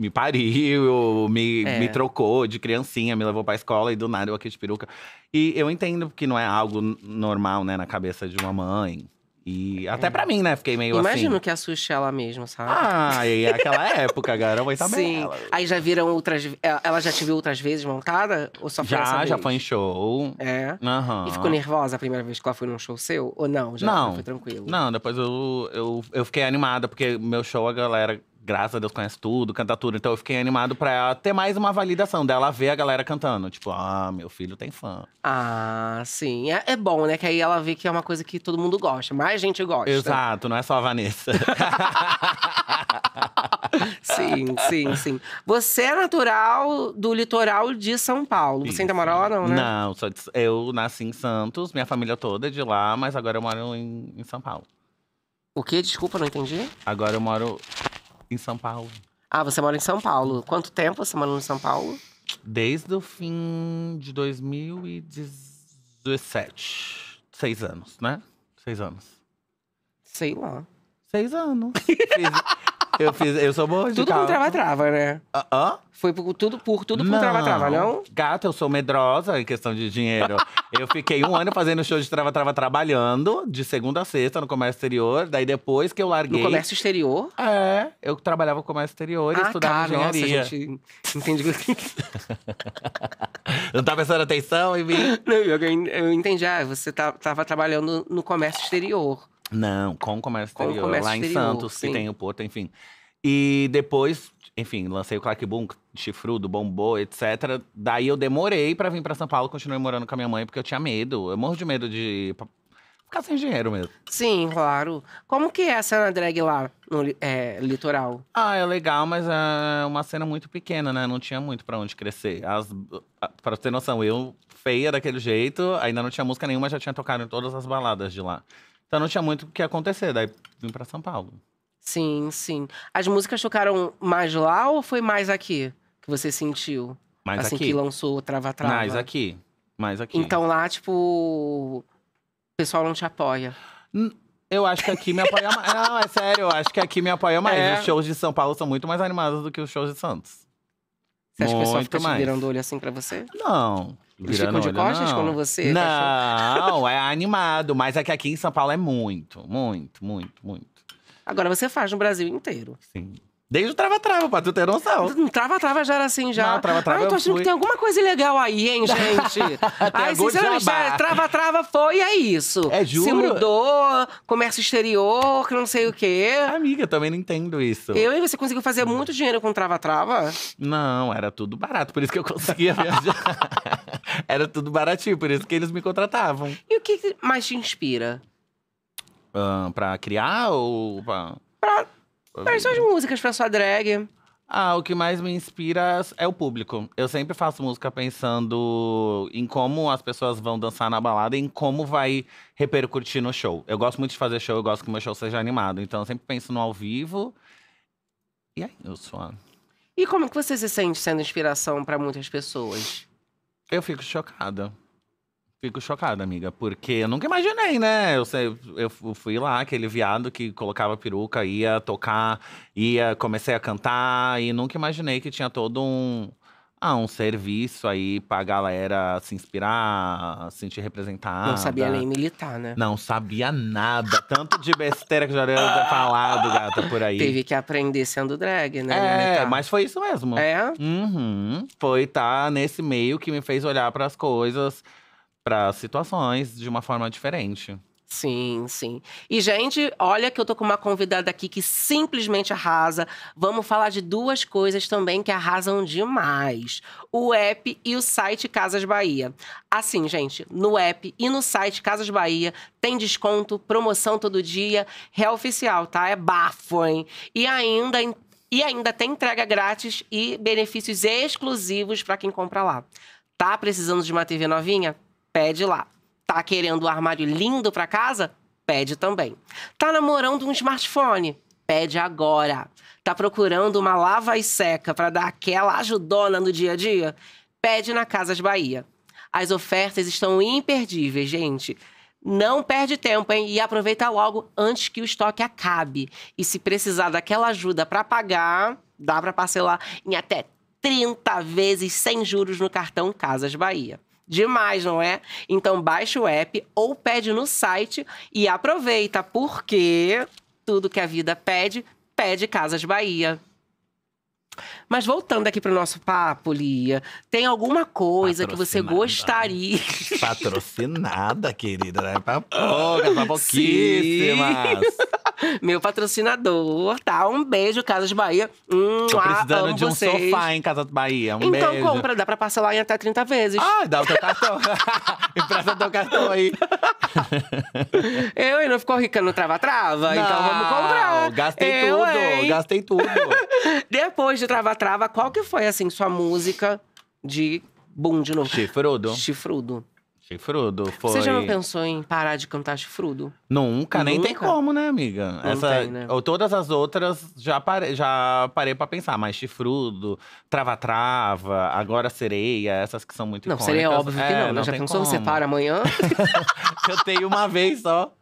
me pariu, me, é. me trocou de criancinha, me levou pra escola e do nada eu aqui de peruca. E eu entendo que não é algo normal, né, na cabeça de uma mãe. E é. até pra mim, né? Fiquei meio Imagino assim. Imagino que assuste ela mesmo, sabe? Ah, e é aquela época, garoto, vai tá Sim. Aí já viram outras. Ela já te viu outras vezes montada? Ou só foi Já, já vez? foi em show. É. Uhum. E ficou nervosa a primeira vez que ela foi num show seu? Ou não? Já não. foi tranquilo? Não, depois eu, eu, eu fiquei animada, porque meu show a galera graças a Deus conhece tudo, canta tudo. Então eu fiquei animado pra ela ter mais uma validação dela ver a galera cantando. Tipo, ah, meu filho tem fã. Ah, sim. É, é bom, né? Que aí ela vê que é uma coisa que todo mundo gosta. Mais gente gosta. Exato, não é só a Vanessa. sim, sim, sim. Você é natural do litoral de São Paulo. Você ainda mora lá, não, né? Não, de, eu nasci em Santos, minha família toda é de lá, mas agora eu moro em, em São Paulo. O quê? Desculpa, não entendi. Agora eu moro. Em São Paulo. Ah, você mora em São Paulo. Quanto tempo você mora em São Paulo? Desde o fim de 2017. Seis anos, né? Seis anos. Sei lá. Seis anos. Fiz, Eu, fiz, eu sou boa de Tudo com trava-trava, né? Ah, hã? Foi por, tudo por tudo com trava-trava, não? Gata, eu sou medrosa em questão de dinheiro. eu fiquei um ano fazendo show de trava-trava trabalhando, de segunda a sexta, no comércio exterior. Daí depois que eu larguei. No comércio exterior? É, eu trabalhava no comércio exterior e ah, estudava cara, tá, né? engenharia. Nossa, gente, entendi. não tá prestando atenção em mim? Não, eu, eu entendi. Ah, você tá, tava trabalhando no comércio exterior. Não, com o comércio com exterior. Comércio lá exterior, em Santos, sim. que tem o Porto, enfim. E depois, enfim, lancei o Claque Boom, Chifrudo, Bombou, etc. Daí eu demorei para vir para São Paulo, continuei morando com a minha mãe, porque eu tinha medo. Eu morro de medo de ficar sem dinheiro mesmo. Sim, claro. Como que é a cena drag lá no é, litoral? Ah, é legal, mas é uma cena muito pequena, né? Não tinha muito para onde crescer. As, pra ter noção, eu feia daquele jeito, ainda não tinha música nenhuma, já tinha tocado em todas as baladas de lá. Então não tinha muito o que acontecer, daí vim pra São Paulo. Sim, sim. As músicas tocaram mais lá ou foi mais aqui que você sentiu? Mais assim aqui. que lançou o Trava Trava? Mais aqui. Mais aqui. Então lá, tipo, o pessoal não te apoia. N eu acho que aqui me apoia mais. Não, é sério, eu acho que aqui me apoia mais. É. Os shows de São Paulo são muito mais animados do que os shows de Santos. Você acha que o pessoal fica mais. te virando o olho assim pra você? Não. Eles tipo ficam de costas quando você. Não, é animado, mas é que aqui em São Paulo é muito, muito, muito, muito. Agora você faz no Brasil inteiro. Sim. Desde o trava-trava, pra tu ter noção. Hum, trava-trava já era assim, já. Não, trava-trava. eu tô achando fui. que tem alguma coisa legal aí, hein, gente? aí, sinceramente, é, trava-trava foi e é isso. É juro? Se mudou, comércio exterior, que não sei o quê. Amiga, eu também não entendo isso. Eu e você conseguiu fazer muito dinheiro com trava-trava? Não, era tudo barato, por isso que eu conseguia viajar. era tudo baratinho, por isso que eles me contratavam. E o que mais te inspira? Uh, pra criar ou pra. Pra Quais são as músicas pra sua drag? Ah, o que mais me inspira é o público. Eu sempre faço música pensando em como as pessoas vão dançar na balada e em como vai repercutir no show. Eu gosto muito de fazer show, eu gosto que meu show seja animado. Então eu sempre penso no ao vivo. E aí, eu sou. E como que você se sente sendo inspiração para muitas pessoas? Eu fico chocada. Fico chocada, amiga, porque eu nunca imaginei, né? Eu, sei, eu fui lá, aquele viado que colocava peruca, ia tocar, ia, comecei a cantar, e nunca imaginei que tinha todo um, ah, um serviço aí pra galera se inspirar, se sentir representada. Não sabia nem militar, né? Não sabia nada. Tanto de besteira que já era falado, gata, por aí. Teve que aprender sendo drag, né? É, mas foi isso mesmo. É? Uhum. Foi estar tá nesse meio que me fez olhar para as coisas para situações de uma forma diferente. Sim, sim. E, gente, olha que eu tô com uma convidada aqui que simplesmente arrasa. Vamos falar de duas coisas também que arrasam demais: o app e o site Casas Bahia. Assim, gente, no app e no site Casas Bahia tem desconto, promoção todo dia, real oficial, tá? É bafo, hein? E ainda e ainda tem entrega grátis e benefícios exclusivos para quem compra lá. Tá precisando de uma TV novinha? Pede lá. Tá querendo um armário lindo para casa? Pede também. Tá namorando um smartphone? Pede agora. Tá procurando uma lava e seca para dar aquela ajudona no dia a dia? Pede na Casas Bahia. As ofertas estão imperdíveis, gente. Não perde tempo, hein? E aproveita logo antes que o estoque acabe. E se precisar daquela ajuda para pagar, dá para parcelar em até 30 vezes sem juros no cartão Casas Bahia. Demais, não é? Então baixa o app ou pede no site e aproveita, porque tudo que a vida pede, pede Casas Bahia. Mas voltando aqui para o nosso papo, Lia, tem alguma coisa que você gostaria. Patrocinada, querida, né? Papoca, papoquíssimas. meu patrocinador, tá? Um beijo, Casa de Bahia. Hum, Tô ah, precisando de um vocês. sofá em Casa de Bahia. Um então beijo. compra, dá pra lá em até 30 vezes. Ah, dá o teu cartão. Empresta teu cartão aí. eu e não ficou rica no trava-trava, então vamos comprar. Gastei eu, tudo, hein? gastei tudo. Depois de trava-trava, qual que foi, assim, sua música de boom de novo? Chifrudo. Chifrudo. Chifrudo foi. Você já não pensou em parar de cantar chifrudo? Nunca, nem Nunca. tem como, né, amiga? Não Essa, tem, né? Ou todas as outras já parei, já parei pra pensar, mas chifrudo, trava-trava, agora sereia, essas que são muito Não, icônicas. seria óbvio que não, é, não, né? Já pensou, como. você para amanhã? Cantei uma vez só.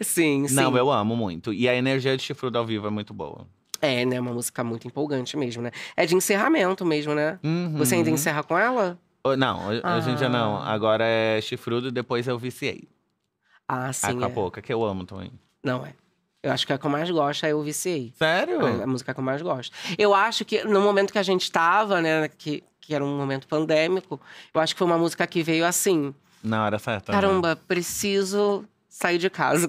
Sim, sim. Não, eu amo muito. E a energia de chifrudo ao vivo é muito boa. É, né? Uma música muito empolgante mesmo, né? É de encerramento mesmo, né? Uhum. Você ainda uhum. encerra com ela? Não, hoje em dia não. Agora é chifrudo, depois eu viciei. Ah, sim. a é. é. que eu amo também. Não, é. Eu acho que é a que eu mais gosto é Eu Viciei. Sério? É, é a música que eu mais gosto. Eu acho que no momento que a gente estava, né, que, que era um momento pandêmico, eu acho que foi uma música que veio assim. Na hora certa. Né? Caramba, né? preciso sair de casa.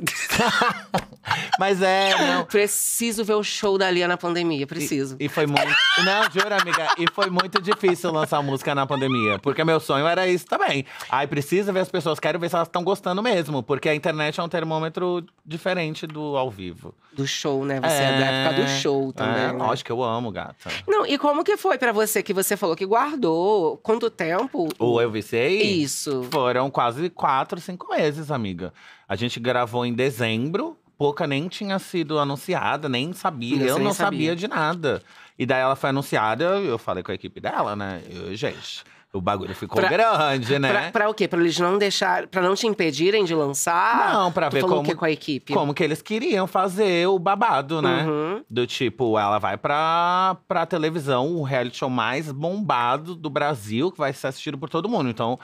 Mas é, não. Preciso ver o show da Lia na pandemia, preciso. E, e foi muito. Não, juro, amiga. E foi muito difícil lançar música na pandemia. Porque meu sonho era isso também. Aí precisa ver as pessoas, quero ver se elas estão gostando mesmo. Porque a internet é um termômetro diferente do ao vivo. Do show, né? Você é, é da época do show é, também. É, né? Lógico que eu amo, gata. Não, e como que foi para você que você falou que guardou? Quanto tempo? O Eu Vicei? Isso. Foram quase quatro, cinco meses, amiga. A gente gravou em dezembro, pouca nem tinha sido anunciada, nem sabia. eu não sabia. sabia de nada. E daí ela foi anunciada, eu falei com a equipe dela, né? Eu, gente. O bagulho ficou pra, grande, né? Pra, pra, o quê? Pra eles não deixar, para não te impedirem de lançar? Não, pra ver como com a equipe. Como que eles queriam fazer o babado, né? Uhum. Do tipo, ela vai pra, pra televisão, o reality show mais bombado do Brasil, que vai ser assistido por todo mundo. Então,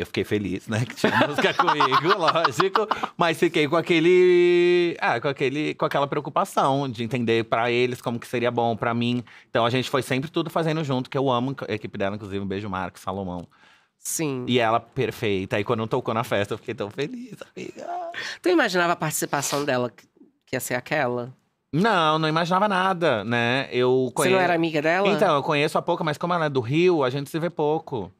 eu fiquei feliz, né? Que tinha música comigo, lógico. Mas fiquei com aquele. Ah, com aquele. Com aquela preocupação de entender para eles como que seria bom para mim. Então a gente foi sempre tudo fazendo junto, que eu amo a equipe dela, inclusive. Um beijo, Marcos, Salomão. Sim. E ela perfeita. E quando tocou na festa, eu fiquei tão feliz, amiga. Tu imaginava a participação dela que ia ser aquela? Não, não imaginava nada, né? Eu conheço... Você não era amiga dela? Então, eu conheço há pouco, mas como ela é do Rio, a gente se vê pouco.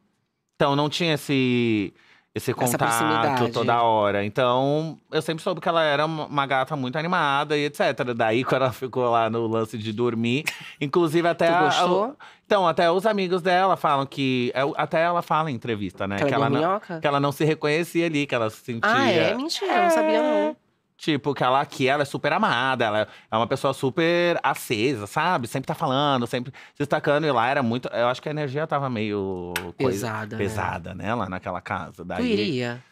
Então não tinha esse esse contato toda hora. Então, eu sempre soube que ela era uma gata muito animada e etc. Daí, quando ela ficou lá no lance de dormir, inclusive até. Tu gostou? A, então, até os amigos dela falam que. É até ela fala em entrevista, né? Que, então é que ela, não, que ela não se reconhecia ali, que ela se sentia. Ah, é? Mentira, é. eu não sabia não. Tipo, que ela aqui, ela é super amada, ela é uma pessoa super acesa, sabe? Sempre tá falando, sempre se destacando. E lá era muito. Eu acho que a energia tava meio. pesada. Pesada, né? né? Lá naquela casa. Daí, tu iria?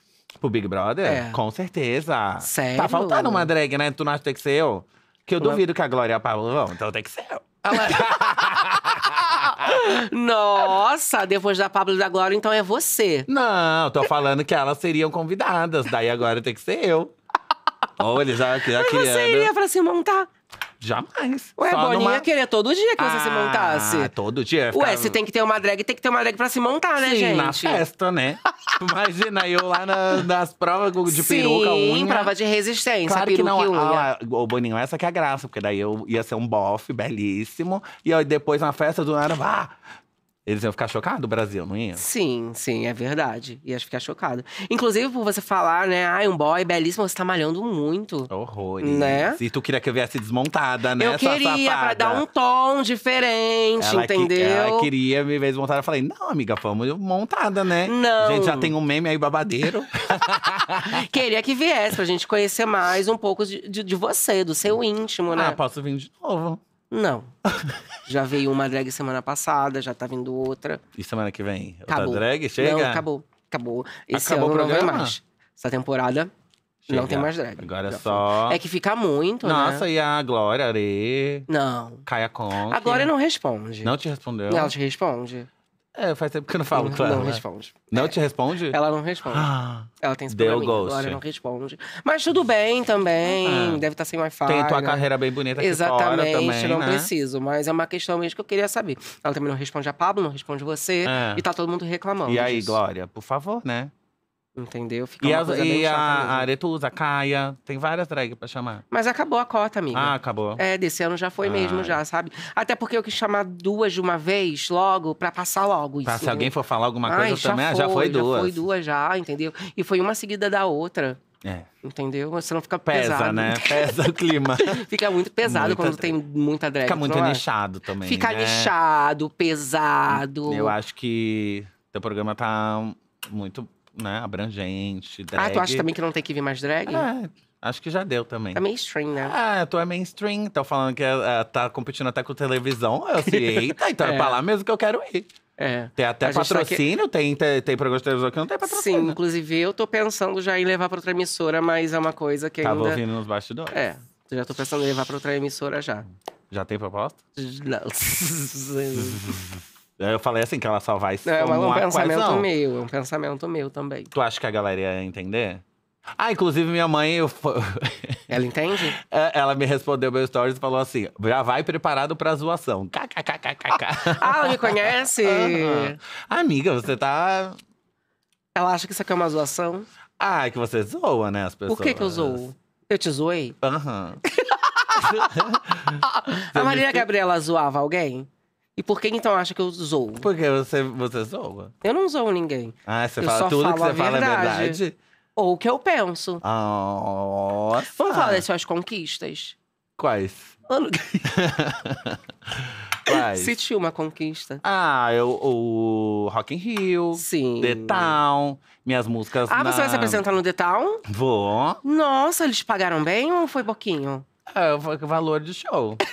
Pro Big Brother? É. Com certeza. Tá Sério? Tá faltando uma drag, né? Tu não acha que tem que ser eu? Que eu Pula... duvido que a Glória Pablo vão, então tem que ser eu. É- Nossa, depois da Pablo e da Glória, então é você. Não, tô falando que elas seriam convidadas. Daí agora tem que ser eu. Ou já, já Mas você iria pra se montar? Jamais. Ué, Só Boninha numa... queria todo dia que você se ah, montasse. Ah, todo dia. Ficar... Ué, se tem que ter uma drag, tem que ter uma drag pra se montar, né, Sim, gente? na festa, né? Imagina, eu lá na, nas provas de Sim, peruca, unha. prova de resistência, claro que não. Ah, o Boninho, essa que é a graça. Porque daí eu ia ser um bofe belíssimo. E aí depois na festa do nada, ah, eles iam ficar chocados, o Brasil, não ia? Sim, sim, é verdade. Ia ficar chocado. Inclusive, por você falar, né? Ai, um boy belíssimo, você tá malhando muito. Horror. Né? E tu queria que eu viesse desmontada, né? Eu queria, pra dar um tom diferente, ela entendeu? Que, ela queria me ver desmontada. Eu falei, não, amiga, vamos montada, né? Não. A gente já tem um meme aí babadeiro. queria que viesse pra gente conhecer mais um pouco de, de, de você, do seu íntimo, né? Ah, posso vir de novo. Não. já veio uma drag semana passada, já tá vindo outra. E semana que vem? Acabou. drag? Chega? Não, acabou. Acabou. Esse acabou ano não vai mais. Essa temporada Chega. não tem mais drag. Agora é só. É que fica muito, Nossa, né? Nossa, e a Glória Are? Não. Caia com. Agora né? não responde. Não te respondeu? Ela te responde. É, faz tempo que eu não falo claro. ela. Não né? responde. Não te responde? Ela não responde. Ah, ela tem esse Deu ghost. Ela não responde. Mas tudo bem também. Ah, deve estar tá sem Wi-Fi. Tem tua né? carreira bem bonita aqui Exatamente, também, não né? preciso. Mas é uma questão mesmo que eu queria saber. Ela também não responde a Pablo, não responde você. É. E tá todo mundo reclamando E aí, disso. Glória, por favor, né? Entendeu? Fica e, as, e a, a Aretusa, Caia, tem várias drag pra chamar. Mas acabou a cota, amiga. Ah, acabou. É, desse ano já foi ah. mesmo, já, é. sabe? Até porque eu quis chamar duas de uma vez, logo, pra passar logo tá, isso. se alguém for falar alguma coisa Ai, já também, ah, foi, já foi duas. Já foi duas, já, entendeu? E foi uma seguida da outra. É. Entendeu? Você não fica Pesa, pesado. né? Pesa o clima. fica muito pesado muita... quando tem muita drag. Fica muito é? nichado também. Fica né? nichado, pesado. Eu acho que teu programa tá muito né, abrangente, drag. Ah, tu acha também que não tem que vir mais drag? É, acho que já deu também. É mainstream, né? Ah, tu é mainstream. Estou falando que uh, tá competindo até com televisão. Eu assim, é. eita, então é. é pra lá mesmo que eu quero ir. É. Tem até tá patrocínio, tá aqui... tem, tem, tem programa de televisão que não tem patrocínio. Sim, inclusive eu tô pensando já em levar pra outra emissora, mas é uma coisa que Tava ainda... Tava ouvindo nos bastidores. É, já tô pensando em levar pra outra emissora já. Já tem proposta? Não. Eu falei assim que ela só vai se É, é um pensamento meu, é um pensamento meu também. Tu acha que a galera ia entender? Ah, inclusive minha mãe. Eu... Ela entende? É, ela me respondeu meu stories e falou assim: já vai preparado pra zoação. KKKKKK. Ah, ela me conhece? Uhum. Amiga, você tá. Ela acha que isso aqui é uma zoação? Ah, é que você zoa, né? As pessoas. Por que, que eu zoo? Eu te zoei? Aham. Uhum. a Maria Gabriela zoava alguém? E por que então acha que eu zoo? Porque você, você zoa. Eu não zoo ninguém. Ah, você eu fala tudo que você fala é verdade? Ou o que eu penso. Nossa. Vamos falar das suas conquistas? Quais? Ano... Quais? Senti uma conquista. Ah, eu, o Rock in Rio. Sim. The Town. Minhas músicas. Ah, na... você vai se apresentar no The Town? Vou. Nossa, eles pagaram bem ou foi pouquinho? É, valor de show.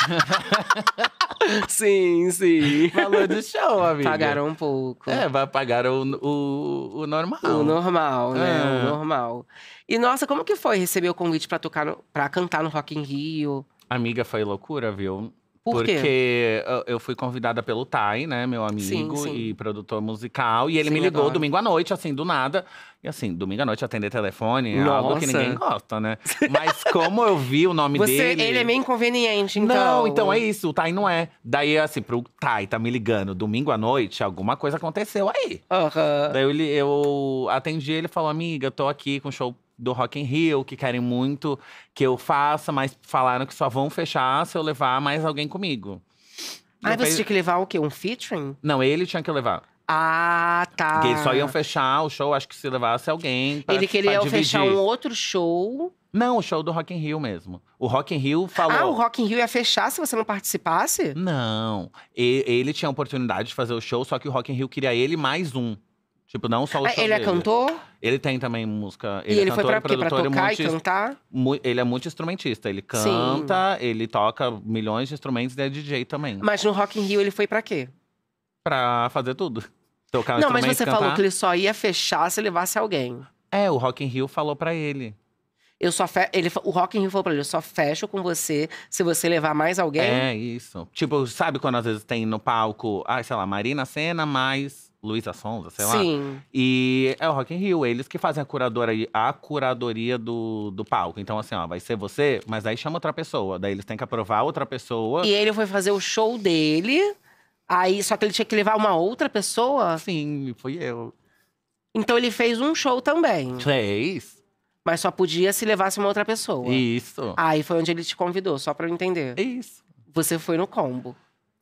sim, sim. Valor do show, amigo. Pagaram um pouco. É, pagaram o, o, o normal. O normal, né? É. O normal. E nossa, como que foi receber o convite para tocar, para pra cantar no Rock in Rio? Amiga, foi loucura, viu? Por porque eu fui convidada pelo Tai, né, meu amigo sim, sim. e produtor musical, e ele sim, me ligou adoro. domingo à noite, assim, do nada. E assim, domingo à noite atender telefone é Nossa. algo que ninguém gosta, né? Mas como eu vi o nome Você, dele. Ele é meio inconveniente, então. Não, então é isso, o Tai não é. Daí, assim, pro Tai tá me ligando domingo à noite, alguma coisa aconteceu aí. Uhum. Daí eu, eu atendi ele falou: amiga, tô aqui com show do Rock in Rio, que querem muito que eu faça, mas falaram que só vão fechar se eu levar mais alguém comigo. Ah, você tinha que levar o quê? Um featuring? Não, ele tinha que levar. Ah, tá. Porque só iam fechar o show, acho que se levasse alguém. Pra, ele queria pra fechar um outro show. Não, o show do Rock in Rio mesmo. O Rock in Rio falou. Ah, o Rock in Rio ia fechar se você não participasse? Não. ele tinha a oportunidade de fazer o show, só que o Rock in Rio queria ele mais um. Tipo, não só o ah, show Ele é dele. cantor? Ele tem também música. Ele, e é ele cantor, foi pra quê? Pra tocar multi, e cantar? ele é muito instrumentista. Ele canta, Sim. ele toca milhões de instrumentos e é DJ também. Mas no Rock in Rio ele foi pra quê? Pra fazer tudo. Tocar Não, mas você cantar. falou que ele só ia fechar se levasse alguém. É, o Rock in Rio falou pra ele. Eu só fe... ele O Rock in Rio falou pra ele, eu só fecho com você se você levar mais alguém. É, isso. Tipo, sabe quando às vezes tem no palco, ah, sei lá, Marina Senna mais Luísa Sonza, sei lá. Sim. E é o Rock in Rio, eles que fazem a curadoria, a curadoria do, do palco. Então, assim, ó, vai ser você, mas aí chama outra pessoa. Daí eles têm que aprovar outra pessoa. E ele foi fazer o show dele, aí só que ele tinha que levar uma outra pessoa? Sim, fui eu. Então ele fez um show também. Fez. Mas só podia se levasse uma outra pessoa. Isso. Aí foi onde ele te convidou, só pra eu entender. Isso. Você foi no combo.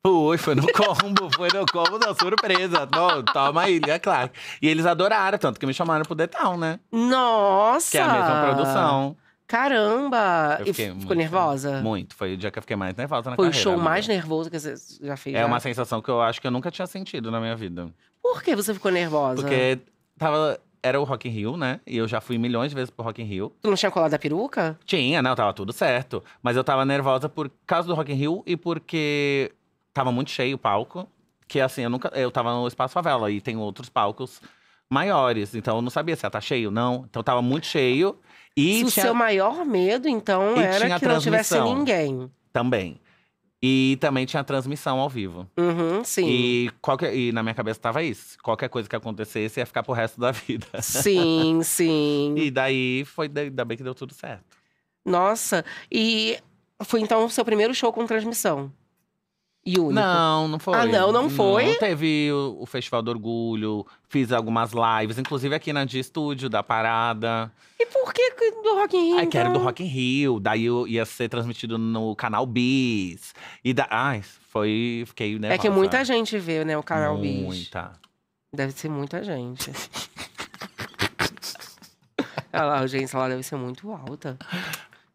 Foi, foi no combo, foi no combo da surpresa. toma aí, Lia é Clark. E eles adoraram, tanto que me chamaram pro Detal, né? Nossa! Que é a mesma produção. Caramba! Eu ficou muito, nervosa? Muito. Foi o dia que eu fiquei mais nervosa na Foi carreira, o show mais nervoso que você já fez? É já. Né? uma sensação que eu acho que eu nunca tinha sentido na minha vida. Por que você ficou nervosa? Porque tava era o Rock in Rio, né? E eu já fui milhões de vezes pro Rock in Rio. Tu não tinha colado a peruca? Tinha, né? tava tudo certo. Mas eu tava nervosa por causa do Rock in Rio e porque tava muito cheio o palco, que assim, eu nunca. Eu tava no Espaço Favela e tem outros palcos maiores. Então eu não sabia se ia estar tá cheio ou não. Então tava muito cheio. E tinha... o seu maior medo, então, e era que não tivesse ninguém. Também. E também tinha transmissão ao vivo. Uhum, sim. E, qualquer, e na minha cabeça tava isso. Qualquer coisa que acontecesse ia ficar pro resto da vida. Sim, sim. e daí foi, ainda bem que deu tudo certo. Nossa, e foi então o seu primeiro show com transmissão? e único. Não, não foi. Ah, não, não foi? Não, teve o, o, Festival do Orgulho, fiz algumas lives, inclusive aqui na de estúdio da Parada. E por que do Rock in Rio? Ai, que era do então? Rock in Rio, daí ia ser transmitido no canal Bis. E da, ai, foi, fiquei né É que muita gente vê, né, o canal Bis. Muita. Deve ser muita gente. a audiência lá deve ser muito alta.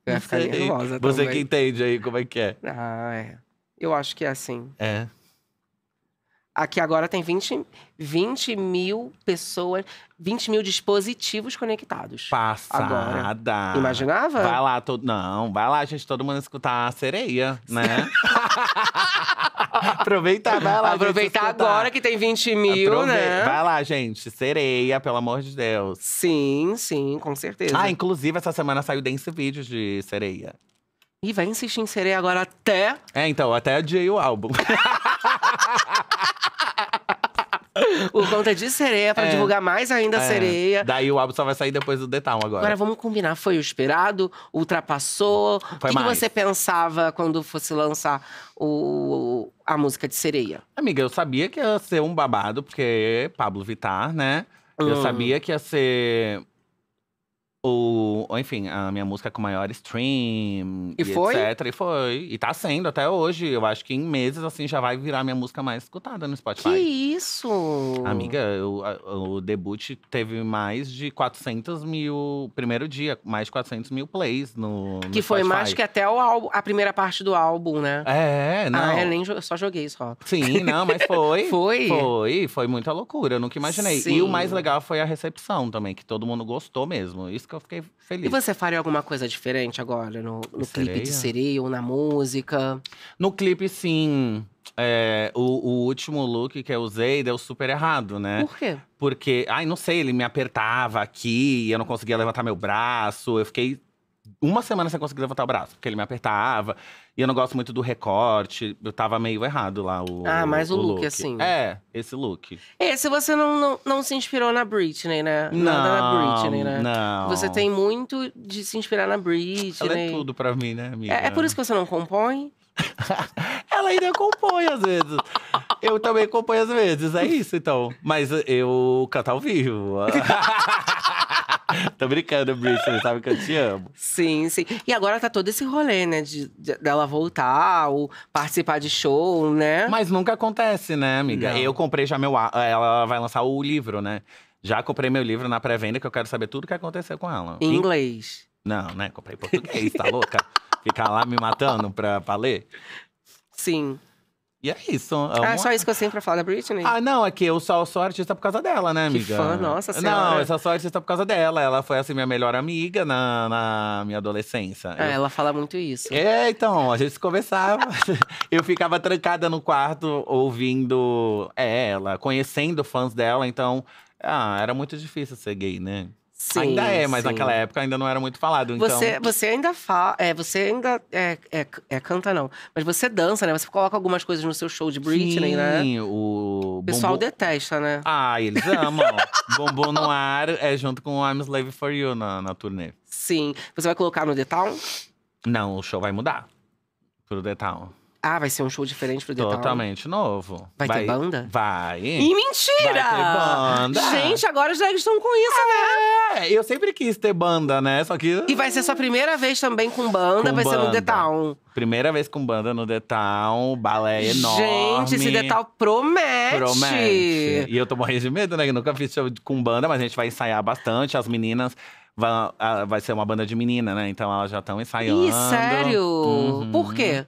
Eu ia ficar nervosa Você também. que entende aí como é que é. Ah, é. Eu acho que é assim. É. Aqui agora tem 20, 20 mil pessoas, 20 mil dispositivos conectados. Passada! Agora. Imaginava? Vai lá, to... não, vai lá, gente, todo mundo escutar a sereia, né? Aproveitar, vai lá. Aproveitar agora que tem 20 mil, Aprove... né? Vai lá, gente, sereia, pelo amor de Deus. Sim, sim, com certeza. Ah, inclusive essa semana saiu Dance Vídeos de sereia. E vai insistir em sereia agora até. É, então, até adiei o álbum. o conta de sereia para é. divulgar mais ainda a é. sereia. Daí o álbum só vai sair depois do The Town agora. Agora vamos combinar. Foi o esperado? Ultrapassou? Foi o que, que, você pensava quando fosse lançar o, a música de sereia? Amiga, eu sabia que ia ser um babado, porque Pablo Vittar, né? Hum. Eu sabia que ia ser ou enfim, a minha música com maior stream. E, e foi? Etc. E foi. E tá sendo até hoje. Eu acho que em meses, assim, já vai virar a minha música mais escutada no Spotify. Que isso! Amiga, eu, eu, o debut teve mais de 400 mil. Primeiro dia, mais de 400 mil plays no. no que foi Spotify. mais que até o álbum, a primeira parte do álbum, né? É, não. Ah, eu nem eu só joguei só. Sim, não, mas foi. foi. Foi. Foi muita loucura. Eu nunca imaginei. Sim. E o mais legal foi a recepção também, que todo mundo gostou mesmo. Isso que eu fiquei feliz. E você faria alguma coisa diferente agora no, no clipe de Sereia ou na música? No clipe, sim. É, o, o, último look que eu usei deu super errado, né? Por quê? Porque, ai, não sei, ele me apertava aqui, eu não conseguia levantar meu braço, eu fiquei uma semana sem conseguir levantar o braço, porque ele me apertava. E eu não gosto muito do recorte. Eu tava meio errado lá. O, ah, mas o, o look, look, assim. É, esse look. Esse você não, não, não se inspirou na Britney, né? Não, Nada na Britney, né? Não. Você tem muito de se inspirar na Britney. Ela é tudo pra mim, né, amiga? É, é por isso que você não compõe? Ela ainda compõe às vezes. Eu também compõe às vezes, é isso então. Mas eu canto ao vivo. Tô brincando, você sabe que eu te amo. Sim, sim. E agora tá todo esse rolê, né? De, de dela voltar ou participar de show, né? Mas nunca acontece, né, amiga? Não. Eu comprei já meu. Ela vai lançar o livro, né? Já comprei meu livro na pré-venda, que eu quero saber tudo o que aconteceu com ela. Em inglês? Não, né? Comprei em português, tá louca? Ficar lá me matando pra, pra ler? Sim. E é isso. É ah, só isso que eu sempre falo da Britney? Ah, não, é que eu só sou artista por causa dela, né, amiga? Que fã, nossa senhora. Não, eu só sou artista por causa dela. Ela foi, assim, minha melhor amiga na, na minha adolescência. Ah, eu... ela fala muito isso. É, então, a gente se conversava. eu ficava trancada no quarto ouvindo é, ela, conhecendo fãs dela. Então, ah, era muito difícil ser gay, né? Sim, ainda é, mas sim. naquela época ainda não era muito falado. Então... Você, você ainda fala. É, você ainda. É, é, é, canta, não. Mas você dança, né? Você coloca algumas coisas no seu show de Britney, Sim, né? Sim, o. O pessoal detesta, né? Ah, eles amam. Bombom no ar é junto com I'm Slave for You na, na turnê. Sim. Você vai colocar no The Town? Não, o show vai mudar pro The Town. Ah, vai ser um show diferente pro The Totalmente novo. Vai, vai, ter banda? Vai. E mentira! Vai ter banda. Gente, agora os drags estão com isso, é, né? É, eu sempre quis ter banda, né? Só que. E vai ser sua primeira vez também com banda, com vai banda. ser no The Town. Primeira vez com banda no The Town, balé enorme. Gente, esse The Town promete. Promete. E eu tô morrendo de medo, né? Que nunca fiz show com banda, mas a gente vai ensaiar bastante, as meninas vai, vai ser uma banda de menina, né? Então elas já estão ensaiando. Ih, sério? Uhum. Por quê?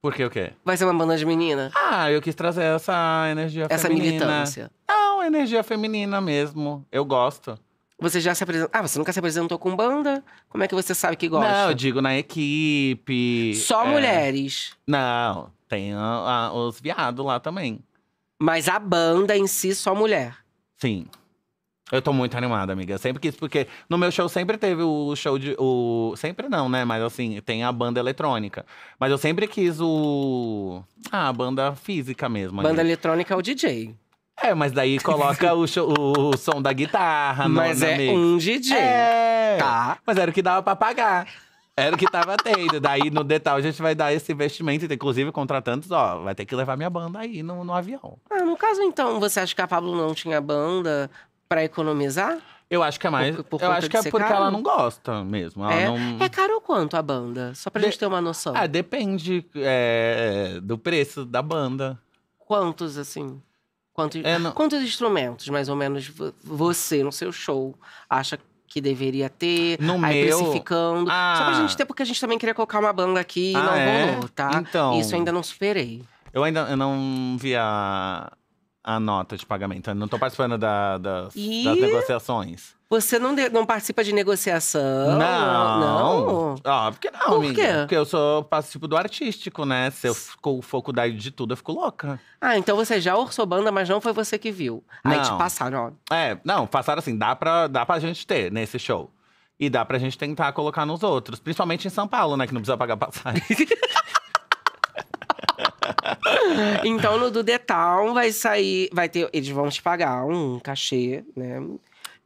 Porque o quê? Vai ser uma banda de menina? Ah, eu quis trazer essa energia essa feminina. Essa militância. Não, energia feminina mesmo. Eu gosto. Você já se apresentou. Ah, você nunca se apresentou com banda? Como é que você sabe que gosta? Não, eu digo na equipe. Só é... mulheres? Não, tem a, a, os viados lá também. Mas a banda em si, só mulher? Sim. Eu tô muito animada, amiga. sempre quis, porque no meu show sempre teve o show de. O... Sempre não, né? Mas assim, tem a banda eletrônica. Mas eu sempre quis o. Ah, a banda física mesmo. Banda ali. eletrônica é o DJ. É, mas daí coloca o, show, o, som da guitarra, Mas né, é um DJ. É. Tá. Mas era o que dava pra pagar. Era o que tava tendo. Daí, no detalhe, a gente vai dar esse investimento. Inclusive, contratantes, ó, vai ter que levar minha banda aí no, no avião. Ah, no caso, então, você acha que a Pablo não tinha banda? para economizar? Eu acho que é mais. Por, por eu acho que é porque caro? ela não gosta mesmo. Ela é? Não... é caro quanto a banda? Só pra de... gente ter uma noção. Ah, depende é, do preço da banda. Quantos, assim? Quantos, é, não... quantos instrumentos, mais ou menos, você no seu show acha que deveria ter, no aí meu... precificando. Ah. Só pra ah. gente ter, porque a gente também queria colocar uma banda aqui e ah, não é? rolou, tá? Então... Isso ainda não superei. Eu ainda eu não vi a, a nota de pagamento. Eu não estou participando da, das, das, negociações. Você não, de, não participa de negociação? Não. Não? Ah, por que não, por Quê? Porque eu sou participo do artístico, né? Se eu fico faculdade de tudo, eu fico louca. Ah, então você já orçou banda, mas não foi você que viu. Não. Aí te passaram, ó. É, não, passaram assim, dá pra, dá pra gente ter nesse show. E dá pra gente tentar colocar nos outros. Principalmente em São Paulo, né? Que não precisa pagar passagem. então, no do The Town vai sair. Vai ter, eles vão te pagar um cachê, né?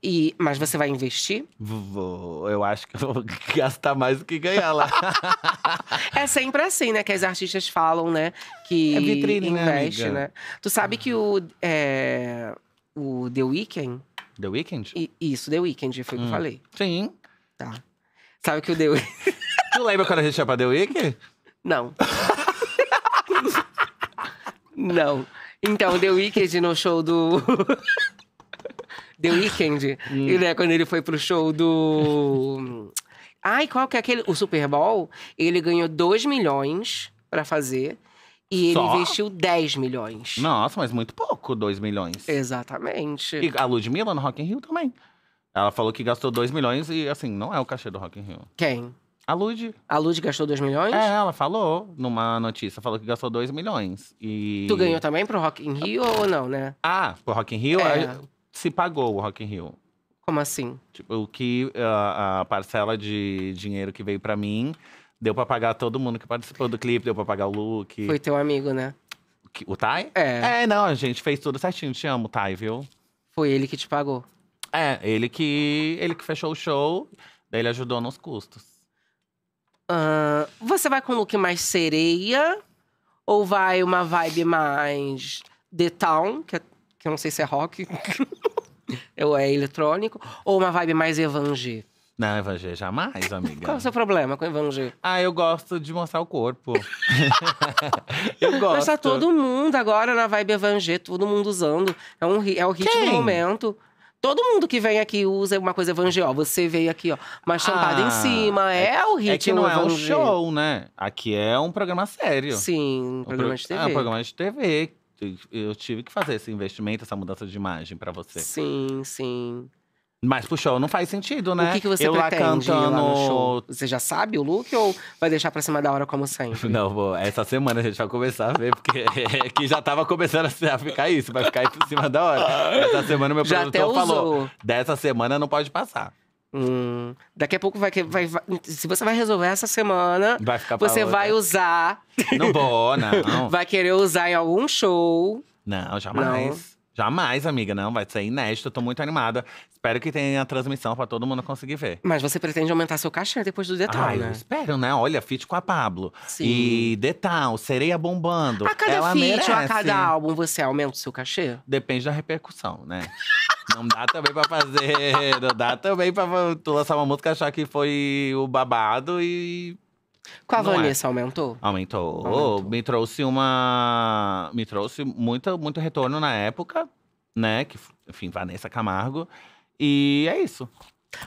E, mas você vai investir? Vou, eu acho que vou gastar mais do que ganhar lá. é sempre assim, né? Que as artistas falam, né? Que é vitrine, né, investe, né, né? Tu sabe que o, é, o The Weeknd. The Weeknd? isso, The Weeknd, foi o hum. que eu hum. falei. Sim. Tá. Sabe que o The Weeknd. tu lembra quando a gente ia pra The Weeknd? Não. Não. Então, The Weeknd no show do. The Weeknd. Hum. E né, quando ele foi pro show do. Ai, qual que é aquele? O Super Bowl, ele ganhou 2 milhões para fazer. E ele Só? investiu 10 milhões. Nossa, mas muito pouco, 2 milhões. Exatamente. E a Ludmilla no Rock in Rio também. Ela falou que gastou 2 milhões e, assim, não é o cachê do Rock in Rio. Quem? A Lud. A Lud gastou 2 milhões? É, ela falou numa notícia, falou que gastou 2 milhões. E... Tu ganhou também pro Rock in Rio ou não, né? Ah, pro Rock in Rio? É. Se pagou o Rock in Rio. Como assim? Tipo, o que a, a parcela de dinheiro que veio para mim deu para pagar todo mundo que participou do clipe, deu para pagar o look. Foi teu amigo, né? O Thay? É. É, não, a gente fez tudo certinho. Te amo, Thay, viu? Foi ele que te pagou. É, ele que ele que fechou o show, daí ele ajudou nos custos. Uh, você vai com um look mais sereia? Ou vai uma vibe mais The Town, que, é, que eu não sei se é rock ou é eletrônico, ou uma vibe mais evangé? Não, evangé jamais, amiga. Qual é o seu problema com evangé? Ah, eu gosto de mostrar o corpo. eu gosto. Mas tá todo mundo agora na vibe evangé, todo mundo usando. É, um, é o ritmo Quem? do momento. Todo mundo que vem aqui usa uma coisa evangélica. Você veio aqui, ó, uma champada ah, em cima. É, é, o ritmo. É que não é um show, né? Aqui é um programa sério. Sim, um programa pro... de TV. É um programa de ah, TV. Eu tive que fazer esse investimento, essa mudança de imagem para você. Sim, sim. Mas pro show não faz sentido, né? O que, que você eu pretende lá cantando... Lá no show? Você já sabe o look ou vai deixar pra cima da hora como sempre? Não, vou essa semana a gente vai começar a ver, porque é que já tava começando a ficar isso, vai ficar por cima da hora. Essa semana meu já produtor falou, dessa semana não pode passar. Hum, daqui a pouco vai, vai, vai, Se você vai resolver essa semana, vai você outra. vai usar. Não vou, não. vai querer usar em algum show. Não, jamais. Não. Jamais, amiga, não. Vai ser inédito. Tô muito animada. Espero que tenha transmissão pra todo mundo conseguir ver. Mas você pretende aumentar seu cachê depois do Detalhe? Ah, né? Eu espero, né? Olha, feat com a Pablo. Sim. E Detal, Sereia Bombando. A cada feat ou a cada álbum você aumenta o seu cachê? Depende da repercussão, né? não dá também pra fazer. Não dá também pra tu lançar uma música achar que foi o babado e com a não Vanessa é. aumentou? Aumentou. aumentou. Me trouxe uma. Me trouxe muito, muito retorno na época, né? Que, enfim, Vanessa Camargo. E é isso.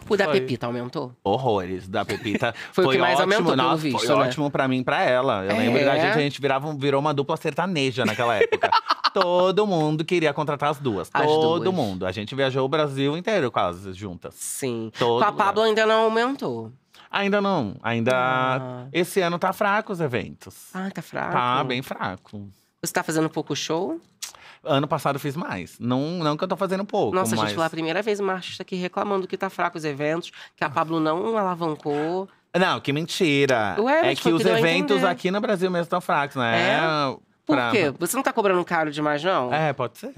O da Pepita aumentou? Horrores. Da Pepita. foi, foi o que mais ótimo. aumentou, Nossa, pelo visto, Foi né? ótimo pra mim e pra ela. Eu é. lembro que a gente, a gente virava, virou uma dupla sertaneja naquela época. Todo mundo queria contratar as duas. As Todo duas. mundo. A gente viajou o Brasil inteiro quase juntas. Sim. Todo Com a Pablo ainda não aumentou. Ainda não. Ainda. Ah. Esse ano tá fraco os eventos. Ah, tá fraco. Tá bem fraco. Você tá fazendo pouco show? Ano passado eu fiz mais. Não, não que eu tô fazendo pouco. Nossa, mas... gente, a primeira vez uma tá aqui reclamando que tá fraco os eventos, que a ah. Pablo não alavancou. Não, que mentira. Ué, é que os eventos aqui no Brasil mesmo estão fracos, né? É? Por pra... quê? Você não tá cobrando caro demais, não? É, pode ser.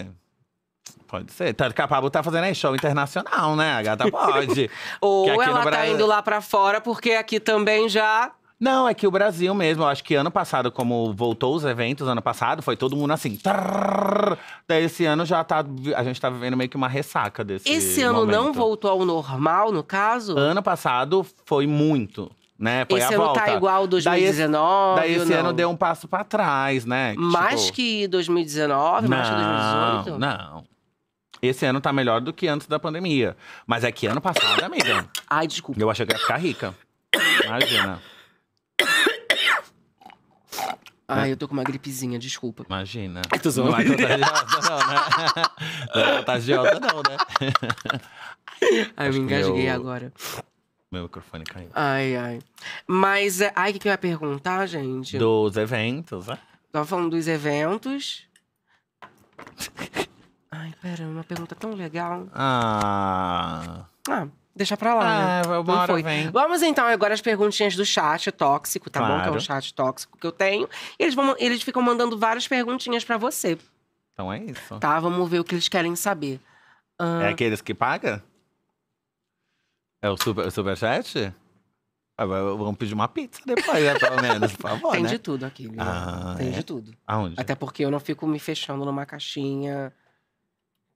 Pode ser. Tanto que a Pablo tá fazendo aí show internacional, né? A gata pode. Ou ela tá Brasil... tá indo lá pra fora, porque aqui também já não, é que o Brasil mesmo, eu acho que ano passado, como voltou os eventos, ano passado, foi todo mundo assim. Trrr, daí esse ano já tá. A gente tá vivendo meio que uma ressaca desse. Esse ano momento. não voltou ao normal, no caso? Ano passado foi muito. Né? Foi esse a ano tá volta. tá igual 2019. Daí esse, daí esse ano deu um passo para trás, né? Mais tipo... que 2019, não, mais que 2018? Não. Esse ano tá melhor do que antes da pandemia. Mas é que ano passado, amiga. Ai, desculpa. Eu achei que ia ficar rica. Imagina. Ai, eu tô com uma gripezinha, desculpa. Imagina. Tu não vai é contagiosa, não, né? Não é contagiosa, não, né? Ai, me engasguei meu... agora. Meu microfone caiu. Ai, ai. Mas, é, ai, o que, que eu ia perguntar, gente? Dos eventos, né? Tava falando dos eventos. Ai, pera, uma pergunta tão legal. Ah. Ah, deixa pra lá, né? ah, né? foi. vem. Vamos então agora as perguntinhas do chat tóxico, tá claro. bom? Que é um chat tóxico que eu tenho. E eles, vão, eles ficam mandando várias perguntinhas pra você. Então é isso. Tá, vamos ver o que eles querem saber. Ah... É aqueles que pagam? É o, super, superchat? Vamos pedir uma pizza depois, né, pelo menos, por favor. Tem né? de tudo aqui, Ah, Tem é? de tudo. Aonde? Até porque eu não fico me fechando numa caixinha.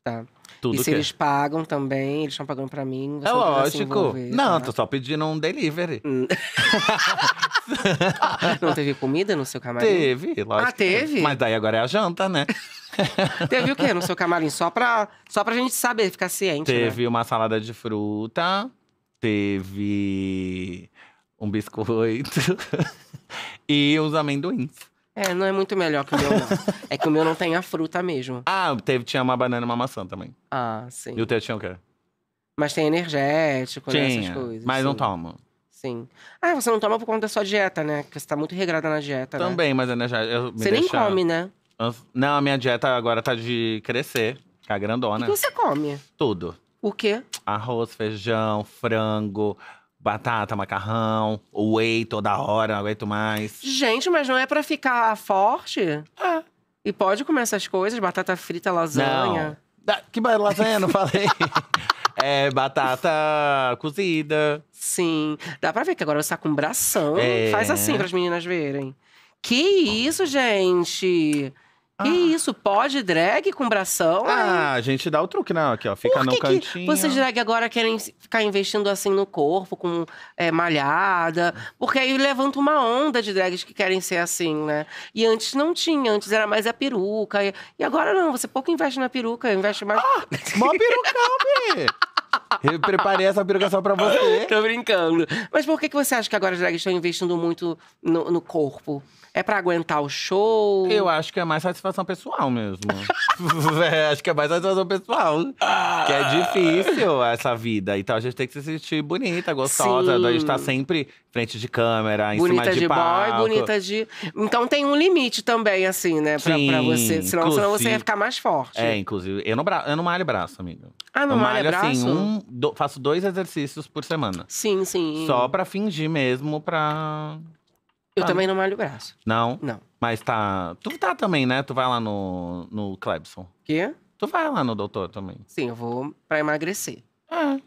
Tá. Tudo e se é. eles pagam também, eles estão pagando pra mim. é lógico. não, tá? tô só pedindo um delivery. Hum. não teve comida no seu camarim? Teve, ah, lógico. Ah, teve? Mas daí agora é a janta, né? teve o quê no seu camarim? Só pra, só pra gente saber, ficar ciente. Né? Teve né? uma salada de fruta, teve um biscoito e os amendoins. É, não é muito melhor que o meu, não. é que o meu não tem a fruta mesmo. Ah, teve, tinha uma banana e uma maçã também. Ah, sim. E o teu tinha o quê? Mas tem energético, né, essas coisas. mas não toma. tomo. Sim. Ah, você não toma por conta da sua dieta, né? Porque você tá muito regrada na dieta, né? Também, mas energético. É, eu- me Você nem deixa- come, né? Não, a minha dieta agora tá de crescer, ficar O que você come? Tudo. O quê? Arroz, feijão, frango, batata, macarrão, whey toda hora, não aguento mais. Gente, mas não é para ficar forte? É. E pode comer essas coisas, batata frita, lasanha. Não. Ah, que lasanha, não falei. é batata cozida. Sim. Dá pra ver que agora você tá com bração. É. Faz assim para as meninas verem. Que isso, gente! Ah. E isso, pode drag com bração? Ah, aí. a gente dá o truque, né? Aqui, ó. Fica Por que no cantinho. Que vocês drag agora querem ficar investindo assim no corpo, com é, malhada. Porque aí levanta uma onda de drags que querem ser assim, né? E antes não tinha, antes era mais a peruca. E agora não, você pouco investe na peruca, investe mais. Ah, mó perucão, Eu preparei essa peruca só pra você. Tô brincando. Mas por que, que você acha que agora as drags estão investindo muito no, no corpo? É para aguentar o show? Eu acho que é mais satisfação pessoal mesmo. é, acho que é mais satisfação pessoal. Que é difícil essa vida. Então a gente tem que se sentir bonita, gostosa. Sim. A gente tá sempre frente de câmera, em bonita cima de, de palco. boy, bonita de. Então tem um limite também, assim, né? Pra, Sim, pra você. Senão, inclusive... senão você ia ficar mais forte. É, inclusive. Eu não, bra... eu não malho braço, amigo. Ah, não eu malho, malho assim, braço? Assim, um, do, faço dois exercícios por semana. Sim, sim. Só pra fingir mesmo, pra. Eu ah, também não malho o braço. Não? Não. Mas tá. Tu tá também, né? Tu vai lá no, no Clebson. Quê? Tu vai lá no doutor também. Sim, eu vou pra emagrecer. É.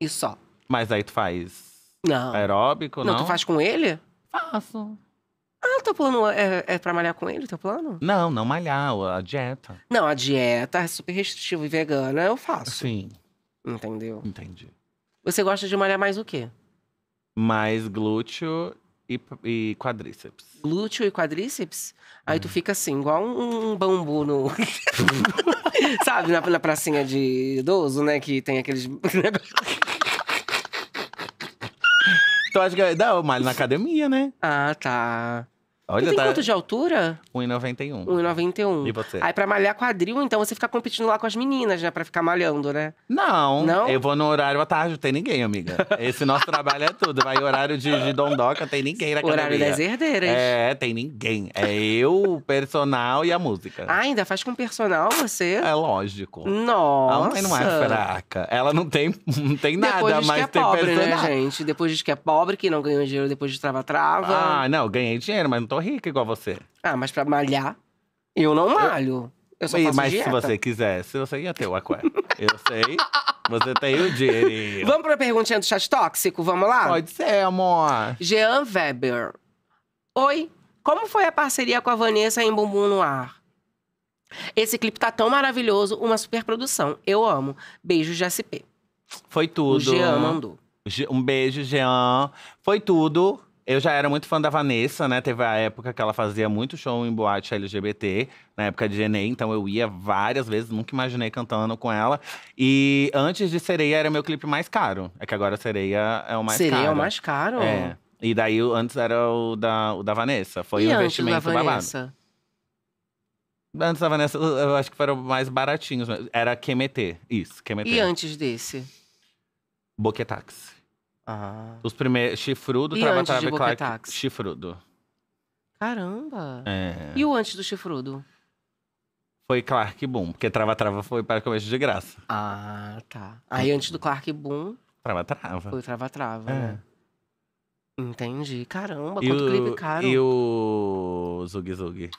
E só. Mas aí tu faz. Não. Aeróbico, não? Não, tu faz com ele? Faço. Ah, teu plano é, é pra malhar com ele, teu plano? Não, não malhar, a dieta. Não, a dieta é super restritiva e vegana eu faço. Sim. Entendeu? Entendi. Você gosta de malhar mais o quê? Mais glúteo e, e quadríceps. Glúteo e quadríceps? Aí tu uhum. fica assim, igual um, um bambu no. Sabe, na, na pracinha de idoso, né? Que tem aqueles. tu acha que. É, não, eu malho na academia, né? Ah, tá. Olha, tem tá... quanto de altura? 1,91. 1,91. E você? Aí pra malhar quadril, então você fica competindo lá com as meninas, né? Pra ficar malhando, né? Não. Não? Eu vou no horário à tarde, não tem ninguém, amiga. Esse nosso trabalho é tudo. Vai horário de, de dondoca, tem ninguém na academia. Horário das herdeiras. É, tem ninguém. É eu, personal e a música. Ah, ainda faz com personal você? É lógico. Nossa. Ela não é fraca. Ela não tem, não tem nada, depois diz mas que é tem pobre, né, personal. né, gente? Depois diz que é pobre, que não ganhou dinheiro depois de trava-trava. Ah, não, ganhei dinheiro, mas não tô tô rica igual você. Ah, mas pra malhar, eu não malho. Eu só Ih, faço mas dieta. se você quisesse, você ia ter o aqué. Eu sei. Você tem o dinheiro. Vamos pra perguntinha do chat tóxico? Vamos lá? Pode ser, amor. Jean Weber. Oi, como foi a parceria com a Vanessa em Bumbum no Ar? Esse clipe tá tão maravilhoso, uma super produção. Eu amo. Beijo JSP. Foi tudo. O Jean mandou. Um beijo, Jean. Foi tudo. Eu já era muito fã da Vanessa, né? Teve a época que ela fazia muito show em boate LGBT, na época de Enem, então eu ia várias vezes, nunca imaginei cantando com ela. E antes de Sereia era meu clipe mais caro. É que agora Sereia é o mais Sereia caro. Sereia é o mais caro? É. E daí antes era o da, o da Vanessa. Foi e um antes investimento da Vanessa? babado. Antes da Vanessa, eu acho que foram mais baratinhos. Era QMT, isso, QMT. E antes desse? Boquetax. Ah. Os primeiros. Chifrudo, e Trava antes Trava de Clark. Taxi. Chifrudo. Caramba! É. E o antes do chifrudo? Foi Clark Boom, porque Trava Trava foi para começo de graça. Ah, tá. Aí antes do Clark Boom. Trava Trava. Foi Trava Trava, é. né? Entendi. Caramba, e quanto o, clipe caro. E o Zug Zug.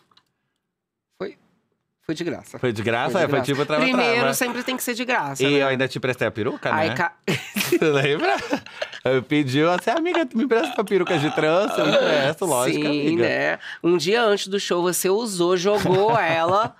Foi de graça. Foi de graça? Foi, de graça. É, foi tipo trabalhar. Primeiro, sempre tem que ser de graça. E né? eu ainda te prestei a peruca, Ai, né? Ca... Você lembra? Eu pedi, assim, amiga, tu me empresta peruca de trança? Eu empresto, é, lógico, Sim, amiga. né? Um dia antes do show, você usou, jogou ela.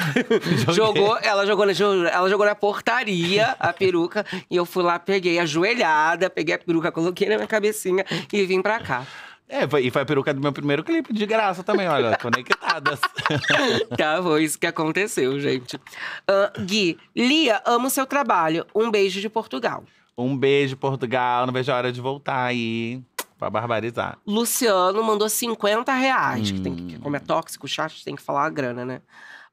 jogou, ela jogou, na, ela jogou na portaria a peruca. E eu fui lá, peguei ajoelhada, peguei a peruca, coloquei na minha cabecinha e vim pra cá. É, e foi a peruca do meu primeiro clipe, de graça também, olha, conectadas. tá, foi isso que aconteceu, gente. Uh, Gui, Lia, amo seu trabalho. Um beijo de Portugal. Um beijo, Portugal. Não vejo a hora de voltar aí. Pra barbarizar. Luciano mandou 50 reais. Hum. Que tem que, hum. como é tóxico, chato, tem que falar a grana, né?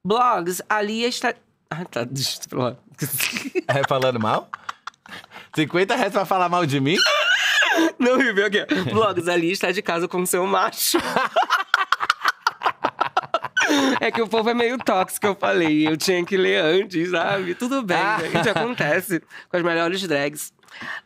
Blogs, a Lia está. Ah, tá. destruindo. eu É falando mal? 50 reais pra falar mal de mim? Não viveu aqui. Vlogs, ali está é de casa com seu macho. É que o povo é meio tóxico, eu falei. Eu tinha que ler antes, sabe? Tudo bem, ah. Né? gente. Acontece com as melhores drags.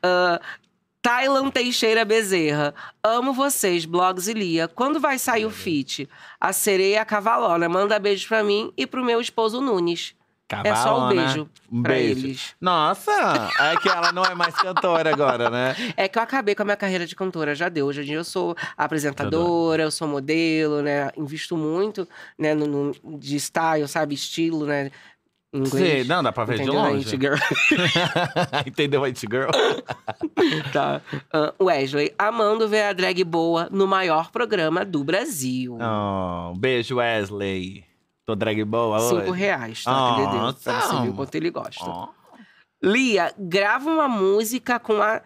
Uh, Teixeira Bezerra. Amo vocês, blogs e Lia. Quando vai sair o feat? A sereia cavalona. Manda beijos pra mim e pro meu esposo Nunes. Cavalona. É só um né? beijo um pra beijo. eles. Nossa! É que ela não é mais cantora agora, né? É que eu acabei com a minha carreira de cantora, já deu. Hoje em dia eu sou apresentadora, eu sou modelo, né? Invisto muito, né, no, no de style, sabe? Estilo, né? Inglês. Sim, não, dá pra ver Entendeu de longe. It Girl. Entendeu, It Girl? tá. Uh, Wesley, amando ver a drag boa no maior programa do Brasil. Oh, beijo, Wesley. Tô drag boa hoje. Cinco reais, tá? Oh, Entendeu? Tá. Pra você o quanto ele gosta. Oh. Lia, grava uma música com a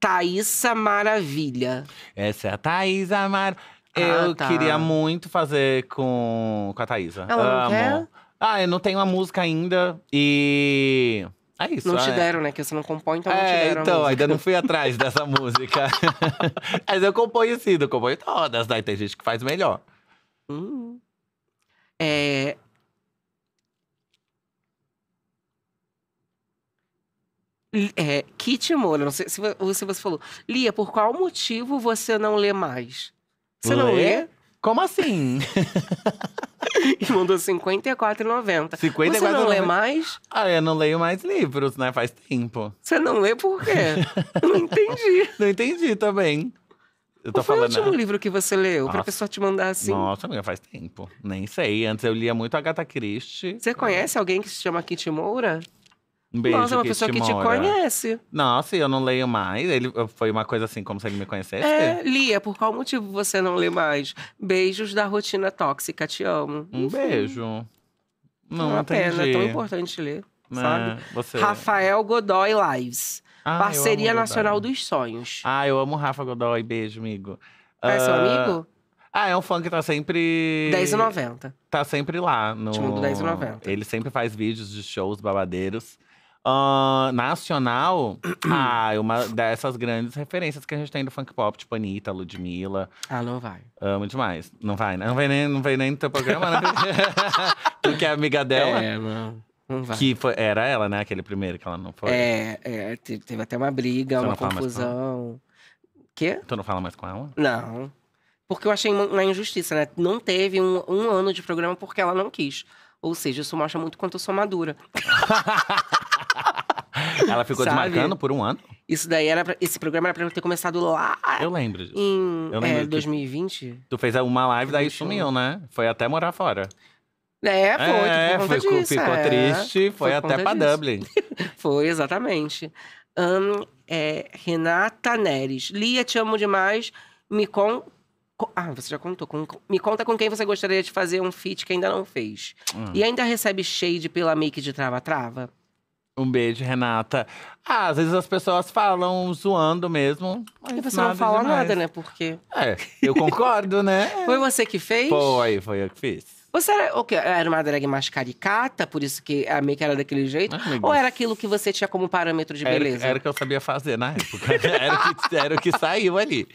Thaísa Maravilha. Essa é a Thaísa Maravilha. Eu ah, tá. queria muito fazer com, com a Thaísa. Ela não quer? Ah, eu não tenho a música ainda e. É isso. Não te é. deram, né? Que você não compõe, então é, não te deram. Então, ainda não fui atrás dessa música. Mas eu componho sim, eu componho todas, daí né? tem gente que faz melhor. Uhum. É... É, Kit Moura, não sei se você falou. Lia, por qual motivo você não lê mais? Você lê? não lê? Como assim? e mandou 54,90. 54, você não lê mais? Ah, eu não leio mais livros, né? Faz tempo. Você não lê por quê? não entendi. Não entendi também. Eu tô Qual falando. Foi o último né? livro que você leu? Nossa. o professor te mandar assim. Nossa, amiga, faz tempo. Nem sei. Antes eu lia muito Agatha Christie. Você conhece alguém que se chama Kit Moura? Um beijo, Nossa, uma pessoa que te conhece. Nossa, eu não leio mais. Ele foi uma coisa assim, como se ele me conhecesse. É, Lia, por qual motivo você não lê mais? Beijos da rotina tóxica, te amo. Um Enfim. beijo. Não, é uma entendi. é tão importante ler. É, sabe? Você... Rafael Godoy Lives. Ah, Parceria Nacional dos Sonhos. Ah, eu amo o Rafa Godoy. Beijo, amigo. Ah, é seu ah, amigo? Ah, é um fã que tá sempre. 10,90. Tá sempre lá. No... Time do 10,90. Ele sempre faz vídeos de shows babadeiros. Uh, nacional, ah, é uma dessas grandes referências que a gente tem do funk pop, tipo Anitta, Ludmilla. Ah, não vai. Amo demais. Não vai, né? Não vem nem, não vem nem no teu programa, né? Porque é amiga dela. É, mano. Que foi, era ela, né? Aquele primeiro que ela não foi. É, é teve até uma briga, uma confusão. Quê? Tu não fala mais com ela? Não. Porque eu achei uma injustiça, né? Não teve um, um ano de programa porque ela não quis. Ou seja, isso mostra muito quanto eu sou madura. ela ficou Sabe? desmarcando por um ano? Isso daí era. Pra, esse programa era pra ter começado lá. Eu lembro. Em eu lembro é, 2020. Tu fez uma live, daí sumiu, né? Foi até morar fora. É, foi. É, foi é, disso, ficou é. triste, foi, foi até para Dublin. foi, exatamente. Um, é, Renata Neres. Lia, te amo demais. Me com Ah, você já contou. Com... Me conta com quem você gostaria de fazer um feat que ainda não fez. Hum. E ainda recebe shade pela make de trava-trava? Um beijo, Renata. Ah, às vezes as pessoas falam zoando mesmo. E você não fala demais. nada, né? Porque. É, eu concordo, né? Foi você que fez? Foi, foi eu que fiz. Você era, o quê? era uma drag mais caricata, por isso que a ah, make era daquele jeito? Ah, ou era aquilo que você tinha como parâmetro de beleza? Era, era o que eu sabia fazer na época. era, o que, era o que saiu ali.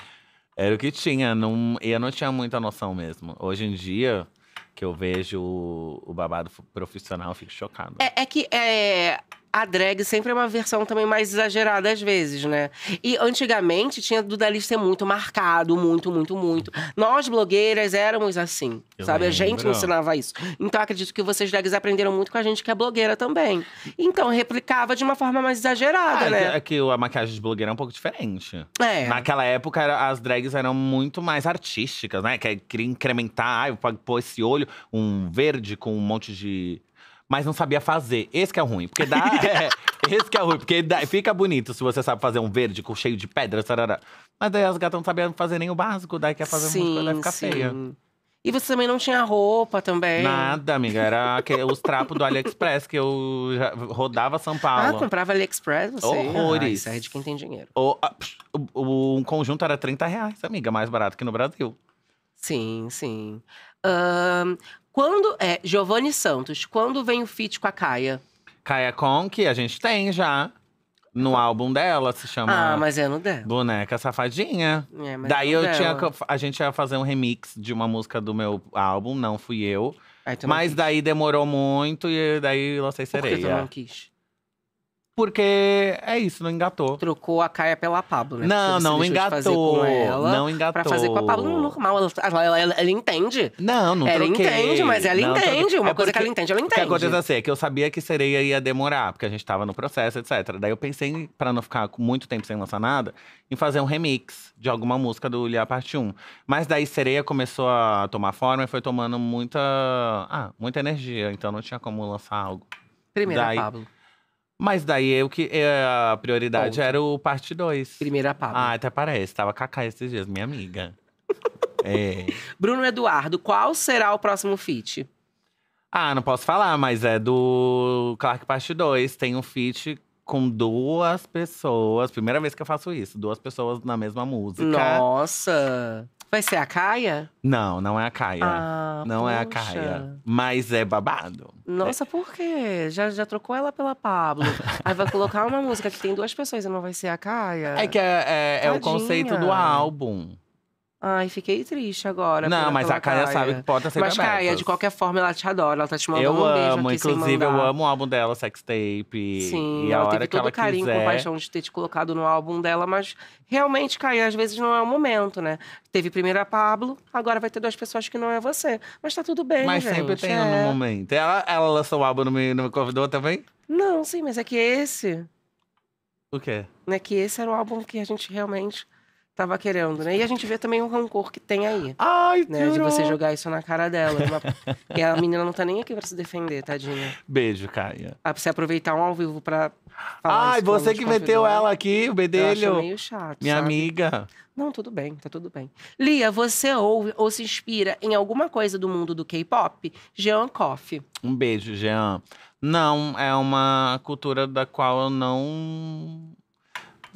Era o que tinha. Não, eu não tinha muita noção mesmo. Hoje em dia, que eu vejo o, o babado profissional, eu fico chocado. É, é que é, a drag sempre é uma versão também mais exagerada às vezes, né? E antigamente tinha do Dali ser muito marcado, muito, muito, muito. Nós, blogueiras, éramos assim, Eu sabe? Lembro. A gente ensinava isso. Então, acredito que vocês drags aprenderam muito com a gente que é blogueira também. Então, replicava de uma forma mais exagerada, ah, é né? É que a maquiagem de blogueira é um pouco diferente. É. Naquela época, as drags eram muito mais artísticas, né? Que queria é incrementar, ah, pôr esse olho, um verde com um monte de mas não sabia fazer. Esse que é o ruim, porque dá. é, esse que é o ruim, porque dá, fica bonito se você sabe fazer um verde com cheio de pedra, sarará. Mas daí as gatas não sabiam fazer nem o básico, daí quer fazer sim, música, daí fica sim. feia. E você também não tinha roupa também? Nada, amiga. Era os trapos do AliExpress que eu rodava São Paulo. Ah, comprava AliExpress? Você? Horrores. Ah, isso é de quem tem dinheiro. O, o, um conjunto era 30 reais, amiga. Mais barato que no Brasil. Sim, sim. Um, quando é Giovanni Santos, quando vem o feat com a Caia? Caia Con, que a gente tem já. No álbum dela, se chama. Ah, mas é no dela. Boneca Safadinha. É, mas Daí é eu dela. tinha. A gente ia fazer um remix de uma música do meu álbum, não fui eu. mas daí demorou muito e daí lancei sereia. Por que tu não quis? Porque é isso, não engatou. Trocou a Caia pela Pablo, né? Não, não engatou. ela não engatou. Pra fazer com a Pablo normal. Ela, ela, ela, ela entende. Não, não Ela troquei. entende, mas ela não, entende. Uma é coisa que ela entende, ela entende. O que aconteceu assim, é que eu sabia que sereia ia demorar, porque a gente tava no processo, etc. Daí eu pensei, pra não ficar muito tempo sem lançar nada, em fazer um remix de alguma música do Lia Parte 1. Mas daí sereia começou a tomar forma e foi tomando muita. Ah, muita energia. Então não tinha como lançar algo. Primeiro, daí, Pablo. Mas daí eu que é, a prioridade Ponto. era o parte 2. Primeira Pablo. Ah, até parece. Tava Cacá esses dias, minha amiga. é. Bruno Eduardo, qual será o próximo feat? Ah, não posso falar, mas é do Clark Parte 2. Tem um feat com duas pessoas. Primeira vez que eu faço isso, duas pessoas na mesma música. Nossa! Vai ser a Caia? Não, não é a Caia. Ah, não poxa. é a Caia. Mas é babado. Nossa, é. por quê? Já, já trocou ela pela Pablo. Aí vai colocar uma música que tem duas pessoas e não vai ser a Caia? É que é, é, é o conceito do álbum. Ai, fiquei triste agora. Não, mas a Caia sabe que pode ser Mas Caia de qualquer forma, ela te adora. Ela tá te mandando eu um beijo amo, aqui Inclusive, eu amo o álbum dela, Sextape. Sim, e a ela hora teve que todo carinho quiser... com paixão de ter te colocado no álbum dela. Mas, realmente, Caia às vezes não é o momento, né? Teve primeiro a Pablo, agora vai ter duas pessoas que não é você. Mas tá tudo bem, Mas gente, sempre tem é. no momento. Ela, ela lançou o álbum, no me, não me convidou também? Não, sim, mas é que esse... O quê? É que esse era o álbum que a gente realmente tava querendo, né? E a gente vê também o rancor que tem aí. Ai, né? De você jogar isso na cara dela. Uma... e a menina não tá nem aqui pra se defender, tadinha. Beijo, Caia. Ah, pra você aproveitar um ao vivo pra. Ai, você que meteu ela aqui, o bedelho. Eu acho meio chato. Minha sabe? amiga. Não, tudo bem, tá tudo bem. Lia, você ouve ou se inspira em alguma coisa do mundo do K-pop? Jean Coffee. Um beijo, Jean. Não, é uma cultura da qual eu não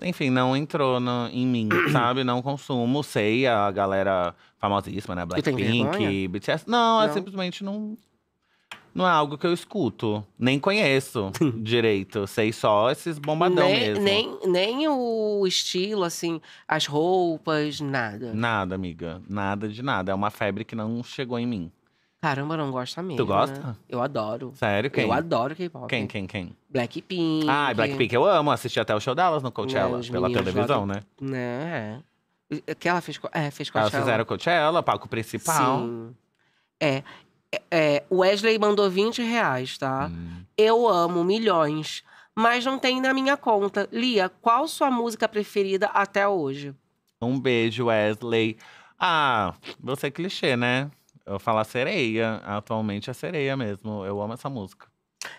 enfim, não entrou no, em mim, sabe? Não consumo, sei a galera famosíssima, né? Blackpink, BTS. Não, não, é simplesmente não. Não é algo que eu escuto. Nem conheço direito. Sei só esses bombadão nem, mesmo. Nem, nem o estilo, assim, as roupas, nada. Nada, amiga. Nada de nada. É uma febre que não chegou em mim. Caramba, não gosta mesmo. Tu gosta? Né? Eu adoro. Sério? Quem? Eu adoro K-pop. Quem, quem, quem? Blackpink. Ah, Blackpink eu amo. Assisti até o show delas no Coachella, pela televisão, jogam... né? Né, é. Que ela fez, é, fez Coachella. Elas fizeram Coachella, palco principal. Sim. É. É, é Wesley mandou 20 reais, tá? Hum. Eu amo milhões, mas não tem na minha conta. Lia, qual sua música preferida até hoje? Um beijo, Wesley. Ah, você é clichê, né? eu falar sereia. Atualmente é sereia mesmo. Eu amo essa música.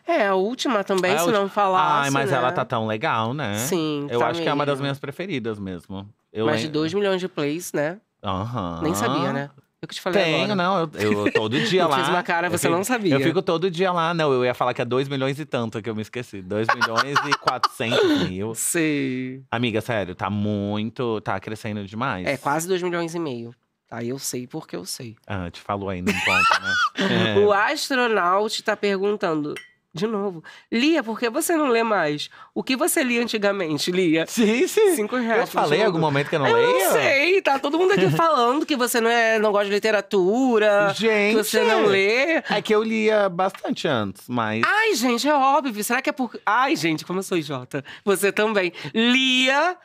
É, a última também, ah, se última. não falar. Ai, mas né? ela tá tão legal, né? Sim. Eu tá acho que é uma das minhas preferidas mesmo. Eu Mais de 2 milhões de plays, né? Aham. Uhum. Nem sabia, né? É eu que te falei Tenho, agora. não. Eu, eu todo dia eu lá. Fiz uma cara, você fico, não sabia. Eu fico todo dia lá. Não, eu ia falar que é 2 milhões e tanto, que eu me esqueci. 2 milhões e 400 mil. Sei. Amiga, sério, tá muito. Tá crescendo demais. É, quase 2 milhões e meio. Aí eu sei porque eu sei. Ah, te falou ainda um ponto, né? é. O astronauta está perguntando. De novo. Lia, por que você não lê mais? O que você lia antigamente, Lia? Sim, sim. Cinco reais. Eu falei em algum momento que eu não eu Não sei, tá todo mundo aqui falando que você não, é, não gosta de literatura. Gente. Que você não lê. É que eu lia bastante antes, mas. Ai, gente, é óbvio. Será que é por. Ai, gente, como eu sou Jota. Você também. Lia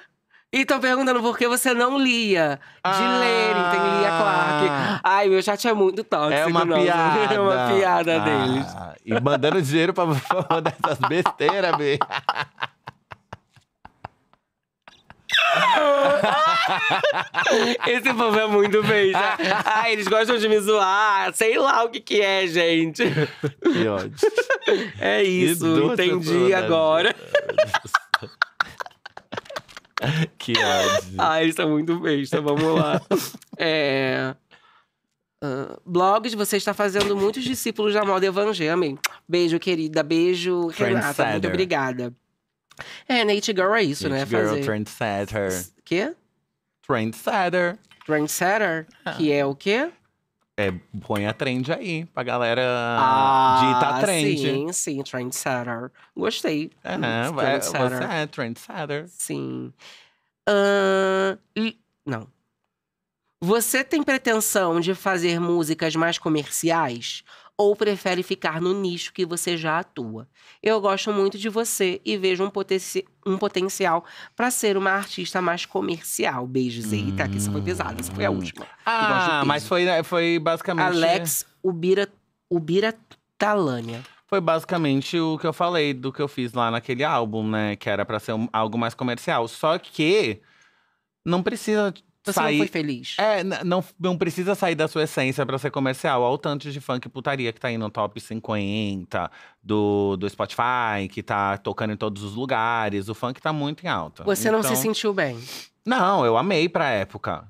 e estão perguntando por que você não lia. De ah, ler, entende? Lia Clark. Ai, meu chat é muito tóxico. É uma não. piada. É uma piada ah, deles. E mandando dinheiro pra mandar essas besteiras, Bê. Esse povo é muito beijo. Ah, eles gostam de me zoar. Sei lá o que que é, gente. Que ódio. É isso, entendi agora. que ódio. Ah, está muito besta, vamos lá. É... Uh, blogs, você está fazendo muitos discípulos da moda evangélica. Amém. Beijo, querida. Beijo, Renata. Muito obrigada. É, Nate Girl é isso, né, Nate né? Girl, Fazer... Trendsetter. Quê? Trendsetter. Trendsetter, ah. que é o quê? É, põe a trend aí pra galera ah, digitar tá trend. Sim, sim, trendsetter. Gostei. É, né trendsetter. você é trendsetter. Sim. Uh, não. Você tem pretensão de fazer músicas mais comerciais? ou prefere ficar no nicho que você já atua. Eu gosto muito de você e vejo um, um potencial para ser uma artista mais comercial. Beijos. Hum. Eita, que isso foi pesado. Isso foi a hum. última. Ah, mas foi, né, foi basicamente. Alex Ubira, Ubira Talânia. Foi basicamente o que eu falei do que eu fiz lá naquele álbum, né? Que era para ser um, algo mais comercial. Só que não precisa sair... você não foi feliz. É, não, não precisa sair da sua essência para ser comercial. Olha o tanto de funk putaria que tá indo no top 50 do, do Spotify, que tá tocando em todos os lugares. O funk tá muito em alta. Você então... não se então sentiu bem? Não, eu amei pra época.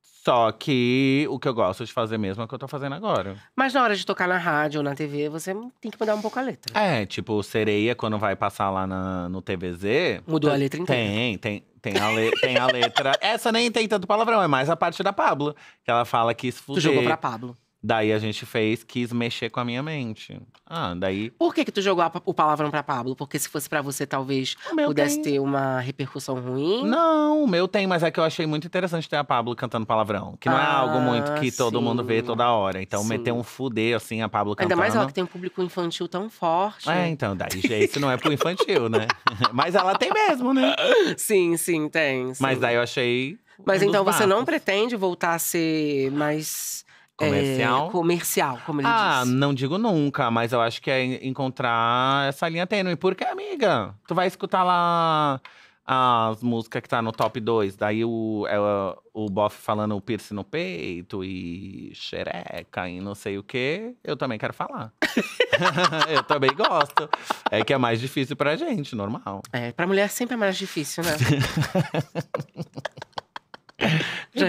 Só que o que eu gosto de fazer mesmo é o que eu tô fazendo agora. Mas na hora de tocar na rádio ou na TV, você tem que mudar um pouco a letra. É, tipo, sereia, quando vai passar lá na, no TVZ. Mudou a letra inteira. Tem, tem. Tem a, le... tem a letra. Essa nem tem tanto palavrão, é mais a parte da Pablo. Que ela fala que se fuder. Tu jogou pra Pablo. Daí a gente fez, quis mexer com a minha mente. Ah, daí. Por que, que tu jogou o palavrão pra Pablo? Porque se fosse para você, talvez pudesse tem. ter uma repercussão ruim? Não, o meu tem, mas é que eu achei muito interessante ter a Pablo cantando palavrão. Que não é ah, é algo muito que todo sim. mundo vê toda hora. Então, sim. meter um fuder, assim, a Pablo cantando. Ainda mais ela que tem um público infantil tão forte. É, então, daí gente, não é pro infantil, né? mas ela tem mesmo, né? Sim, sim, tem. Sim. Mas daí eu achei. Mas um então você não pretende voltar a ser mais Comercial? É, comercial, como ele ah, disse. Ah, não digo nunca, mas eu acho que é encontrar essa linha tênue. Porque, amiga, tu vai escutar lá as músicas que tá no top 2. Daí o, ela, é, o Boff falando o piercing no peito e xereca e não sei o quê. Eu também quero falar. eu também gosto. É que é mais difícil pra gente, normal. É, pra mulher sempre é mais difícil, né?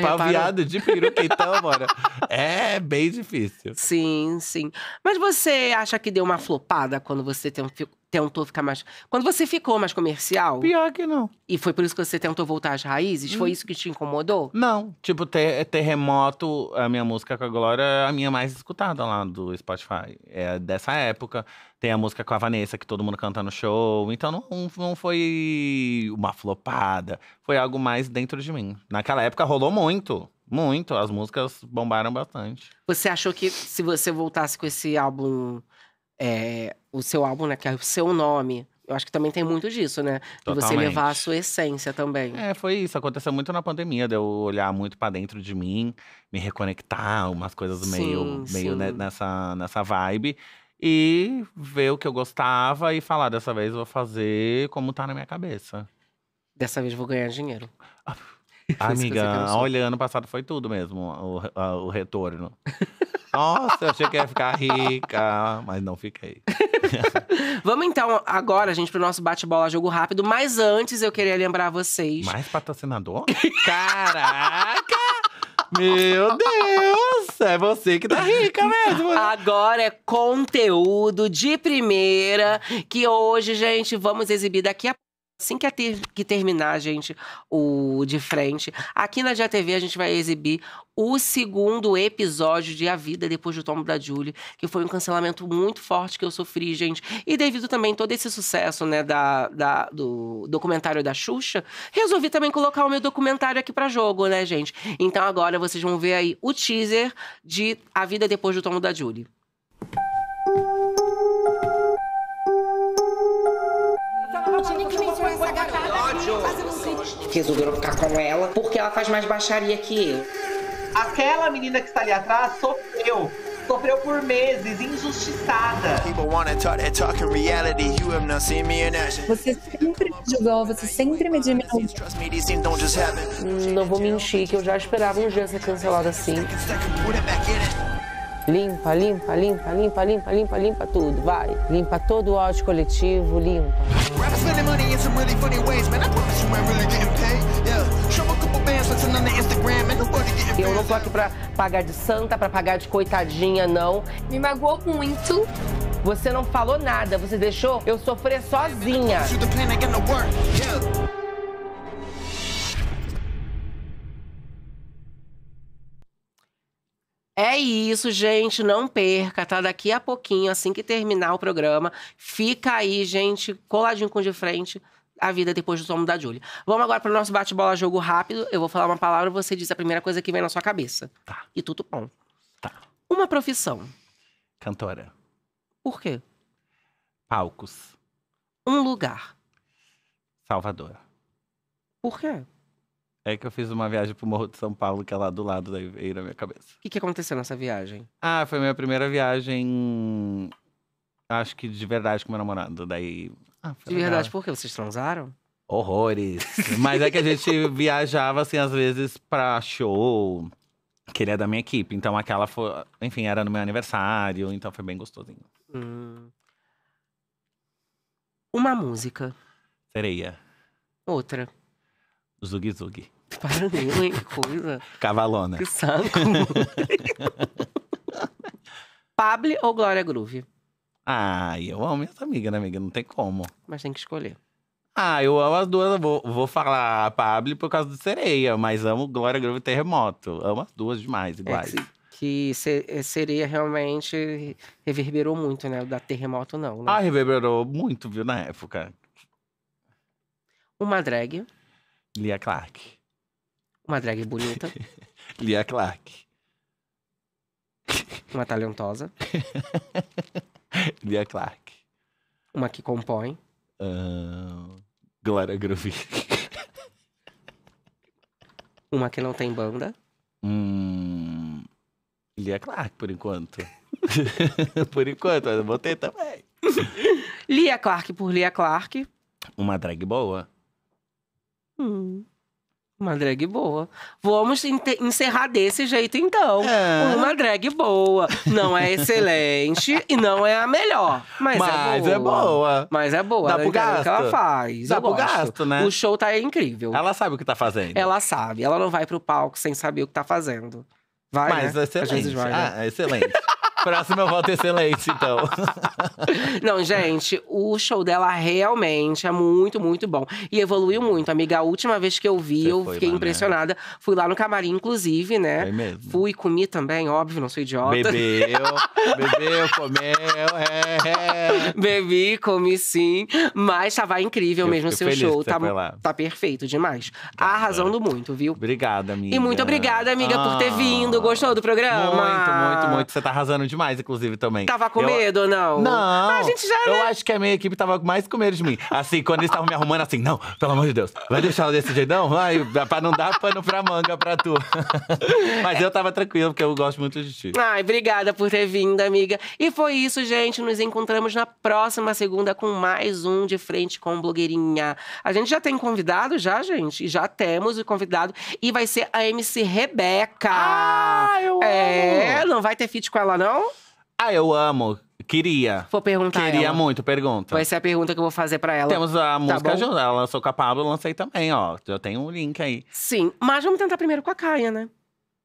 Paviado tipo, de peruca, então, bora. É bem difícil. Sim, sim. Mas você acha que deu uma flopada quando você tentou ficar mais. Quando você ficou mais comercial? Pior que não. E foi por isso que você tentou voltar às raízes? Hum. Foi isso que te incomodou? Não. Tipo, ter, Terremoto, a minha música com a Glória, é a minha mais escutada lá do Spotify. É dessa época. Tem a música com a Vanessa, que todo mundo canta no show. Então não, não foi uma flopada. Foi algo mais dentro de mim. Naquela época rolou muito. Muito. As músicas bombaram bastante. Você achou que se você voltasse com esse álbum, é, o seu álbum, né? Que é o seu nome. Eu acho que também tem muito disso, né? Totalmente. De você levar a sua essência também. É, foi isso. Aconteceu muito na pandemia, de eu olhar muito para dentro de mim, me reconectar, umas coisas sim, meio, sim. meio nessa, nessa vibe e ver o que eu gostava e falar: dessa vez eu vou fazer como tá na minha cabeça. Dessa vez vou ganhar dinheiro. amiga, olha, ano passado foi tudo mesmo, o, o retorno. Nossa, eu achei que ia ficar rica, mas não fiquei. Vamos então agora, gente, pro nosso bate-bola jogo rápido. Mas antes eu queria lembrar vocês. Mais patrocinador? Caraca! Meu Deus! É você que tá rica mesmo. Né? Agora é conteúdo de primeira que hoje, gente, vamos exibir daqui a Assim que, ter, que terminar, gente, o De Frente, aqui na Dia TV a gente vai exibir o segundo episódio de A Vida Depois do tombo da Julie, que foi um cancelamento muito forte que eu sofri, gente. E devido também todo esse sucesso, né, da, da do documentário da Xuxa, resolvi também colocar o meu documentário aqui para jogo, né, gente? Então agora vocês vão ver aí o teaser de A Vida Depois do tombo da Julie. que resolveram ficar com ela, porque ela faz mais baixaria que eu. Aquela menina que está ali atrás sofreu sofreu por meses, injustiçada. Você sempre me julgou, você sempre me diminuiu. Hum, não vou mentir que eu já esperava um dia ser cancelado assim. Limpa, limpa, limpa, limpa, limpa, limpa, limpa tudo, vai. Limpa todo o ódio coletivo, limpa. Eu não tô aqui pra pagar de santa, pra pagar de coitadinha, não. Me magoou muito. Você não falou nada, você deixou eu sofrer sozinha. É isso, gente. Não perca, tá? Daqui a pouquinho, assim que terminar o programa, fica aí, gente, coladinho com de frente a vida depois do tomo da Júlia. Vamos agora para o nosso bate-bola jogo rápido. Eu vou falar uma palavra, você diz a primeira coisa que vem na sua cabeça. Tá. E tudo bom. Tá. Uma profissão. Cantora. Por quê? Palcos. Um lugar. Salvador. Por quê? É que eu fiz uma viagem pro Morro de São Paulo, que é lá do lado, daí veio na minha cabeça. O que, que aconteceu nessa viagem? Ah, foi minha primeira viagem, acho que de verdade com meu namorado. Daí ah, de verdade, por que vocês transaram? Horrores. Mas é que a gente viajava, assim, às vezes pra show, que ele é da minha equipe. Então aquela foi. Enfim, era no meu aniversário, então foi bem gostosinho. Hum. Uma música. Sereia. Outra. Zug Zug. Para mim, que coisa. Cavalona. Que saco. Pable ou Glória Groove? Ah, eu amo minhas amigas, né, amiga? Não tem como. Mas tem que escolher. Ah, eu amo as duas. Vou, vou falar a Pablo por causa do Sereia, mas amo Glória Groove Terremoto. Amo as duas demais, é iguais. É que, que eh, Sereia realmente reverberou muito, né? O da Terremoto não. Né? Ah, reverberou muito, viu, na época. Uma drag. Lia Clark. Uma drag bonita. Lia Clark. Uma talentosa. Lia Clark. Uma que compõe. Uh, Glória Groovy. Uma que não tem banda. Hum, Lia Clark, por enquanto. por enquanto, eu botei também. Lia Clark por Lia Clark. Uma drag boa. Hum. Uma drag boa. Vamos encerrar desse jeito, então. É. Uma drag boa. Não é excelente e não é a melhor. Mas, é mas é, boa. é, boa. Mas é boa. Dá pro gasto. que ela faz. Dá Eu pro gosto. gasto, né? O show tá incrível. Ela sabe o que tá fazendo. Ela sabe. Ela não vai pro palco sem saber o que tá fazendo. Vai, mas né? É excelente. Vai, né? Ah, é excelente. Próximo eu voto excelente, então. Não, gente, o show dela realmente é muito, muito bom. E evoluiu muito. Amiga, a última vez que eu vi, Você eu fiquei lá, né? impressionada. Né? Fui lá no camarim, inclusive, né? Foi mesmo. Fui, comi também, óbvio, não sou idiota. Bebeu, bebeu, comeu, é, é. Bebi, comi sim. Mas tava incrível eu mesmo o seu show. Tá, tá perfeito demais. Tá arrasando muito, viu? Obrigada, amiga. E muito obrigada, amiga, ah, por ter vindo. Ah. Gostou do programa? Muito, muito, muito. Você tá arrasando demais demais, inclusive, também. Tava com eu... medo ou não? Não. a gente já Eu né? acho que a minha equipe tava mais com medo de mim. Assim, quando eles estavam me arrumando, assim, não, pelo amor de Deus, vai deixar ela desse jeito, não? Ai, pra não dar pano pra manga pra tu. Mas eu tava tranquilo, porque eu gosto muito de ti. Ai, obrigada por ter vindo, amiga. E foi isso, gente. Nos encontramos na próxima segunda com mais um De Frente com Blogueirinha. A gente já tem convidado, já, gente? Já temos o convidado. E vai ser a MC Rebeca. Ah, eu é, amo. É, não vai ter feat com ela, não? Ah, eu amo. Queria. Vou perguntar Queria ela. muito, pergunta. Vai ser a pergunta que eu vou fazer pra ela. Temos a tá música bom? junto. Ela lançou com a Pablo, eu lancei também, ó. Já tem um link aí. Sim, mas vamos tentar primeiro com a Caia, né?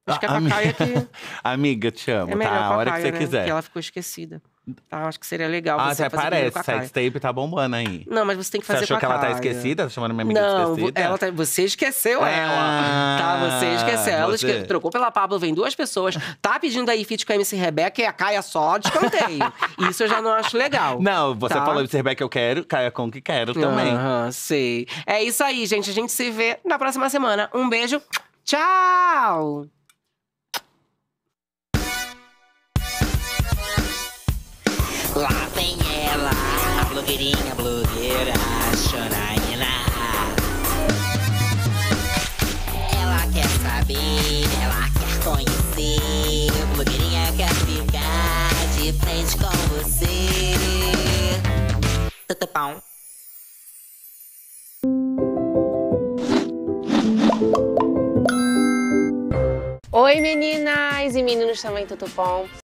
Acho que é com a Caia que. Amiga, te amo, é tá? A, hora que você né? quiser. Porque ela ficou esquecida ah, acho que seria legal ah, você até fazer parece, com a Caia. tape tá bombando aí. Não, mas você tem que fazer você achou que ela tá esquecida? Tá chamando minha amiga não, esquecida? Ela tá, você esqueceu ah, ela. É, tá, você esqueceu ela. Você... Esque... Trocou pela Pablo, vem duas pessoas. Tá pedindo aí feat com a MC Rebeca e a Caia só descanteio. Isso eu já não acho legal. Não, você tá? falou MC Rebeca eu quero, Caia com que quero também. Aham, uh sei. É isso aí, gente. A gente se vê na próxima semana. Um beijo. Tchau! Lá vem ela, a blogueirinha, a blogueira, Xanaína. Ela quer saber, ela quer conhecer. Blogueirinha quer ficar de frente com você. Tutupão. Oi meninas e meninos também, tudo bom?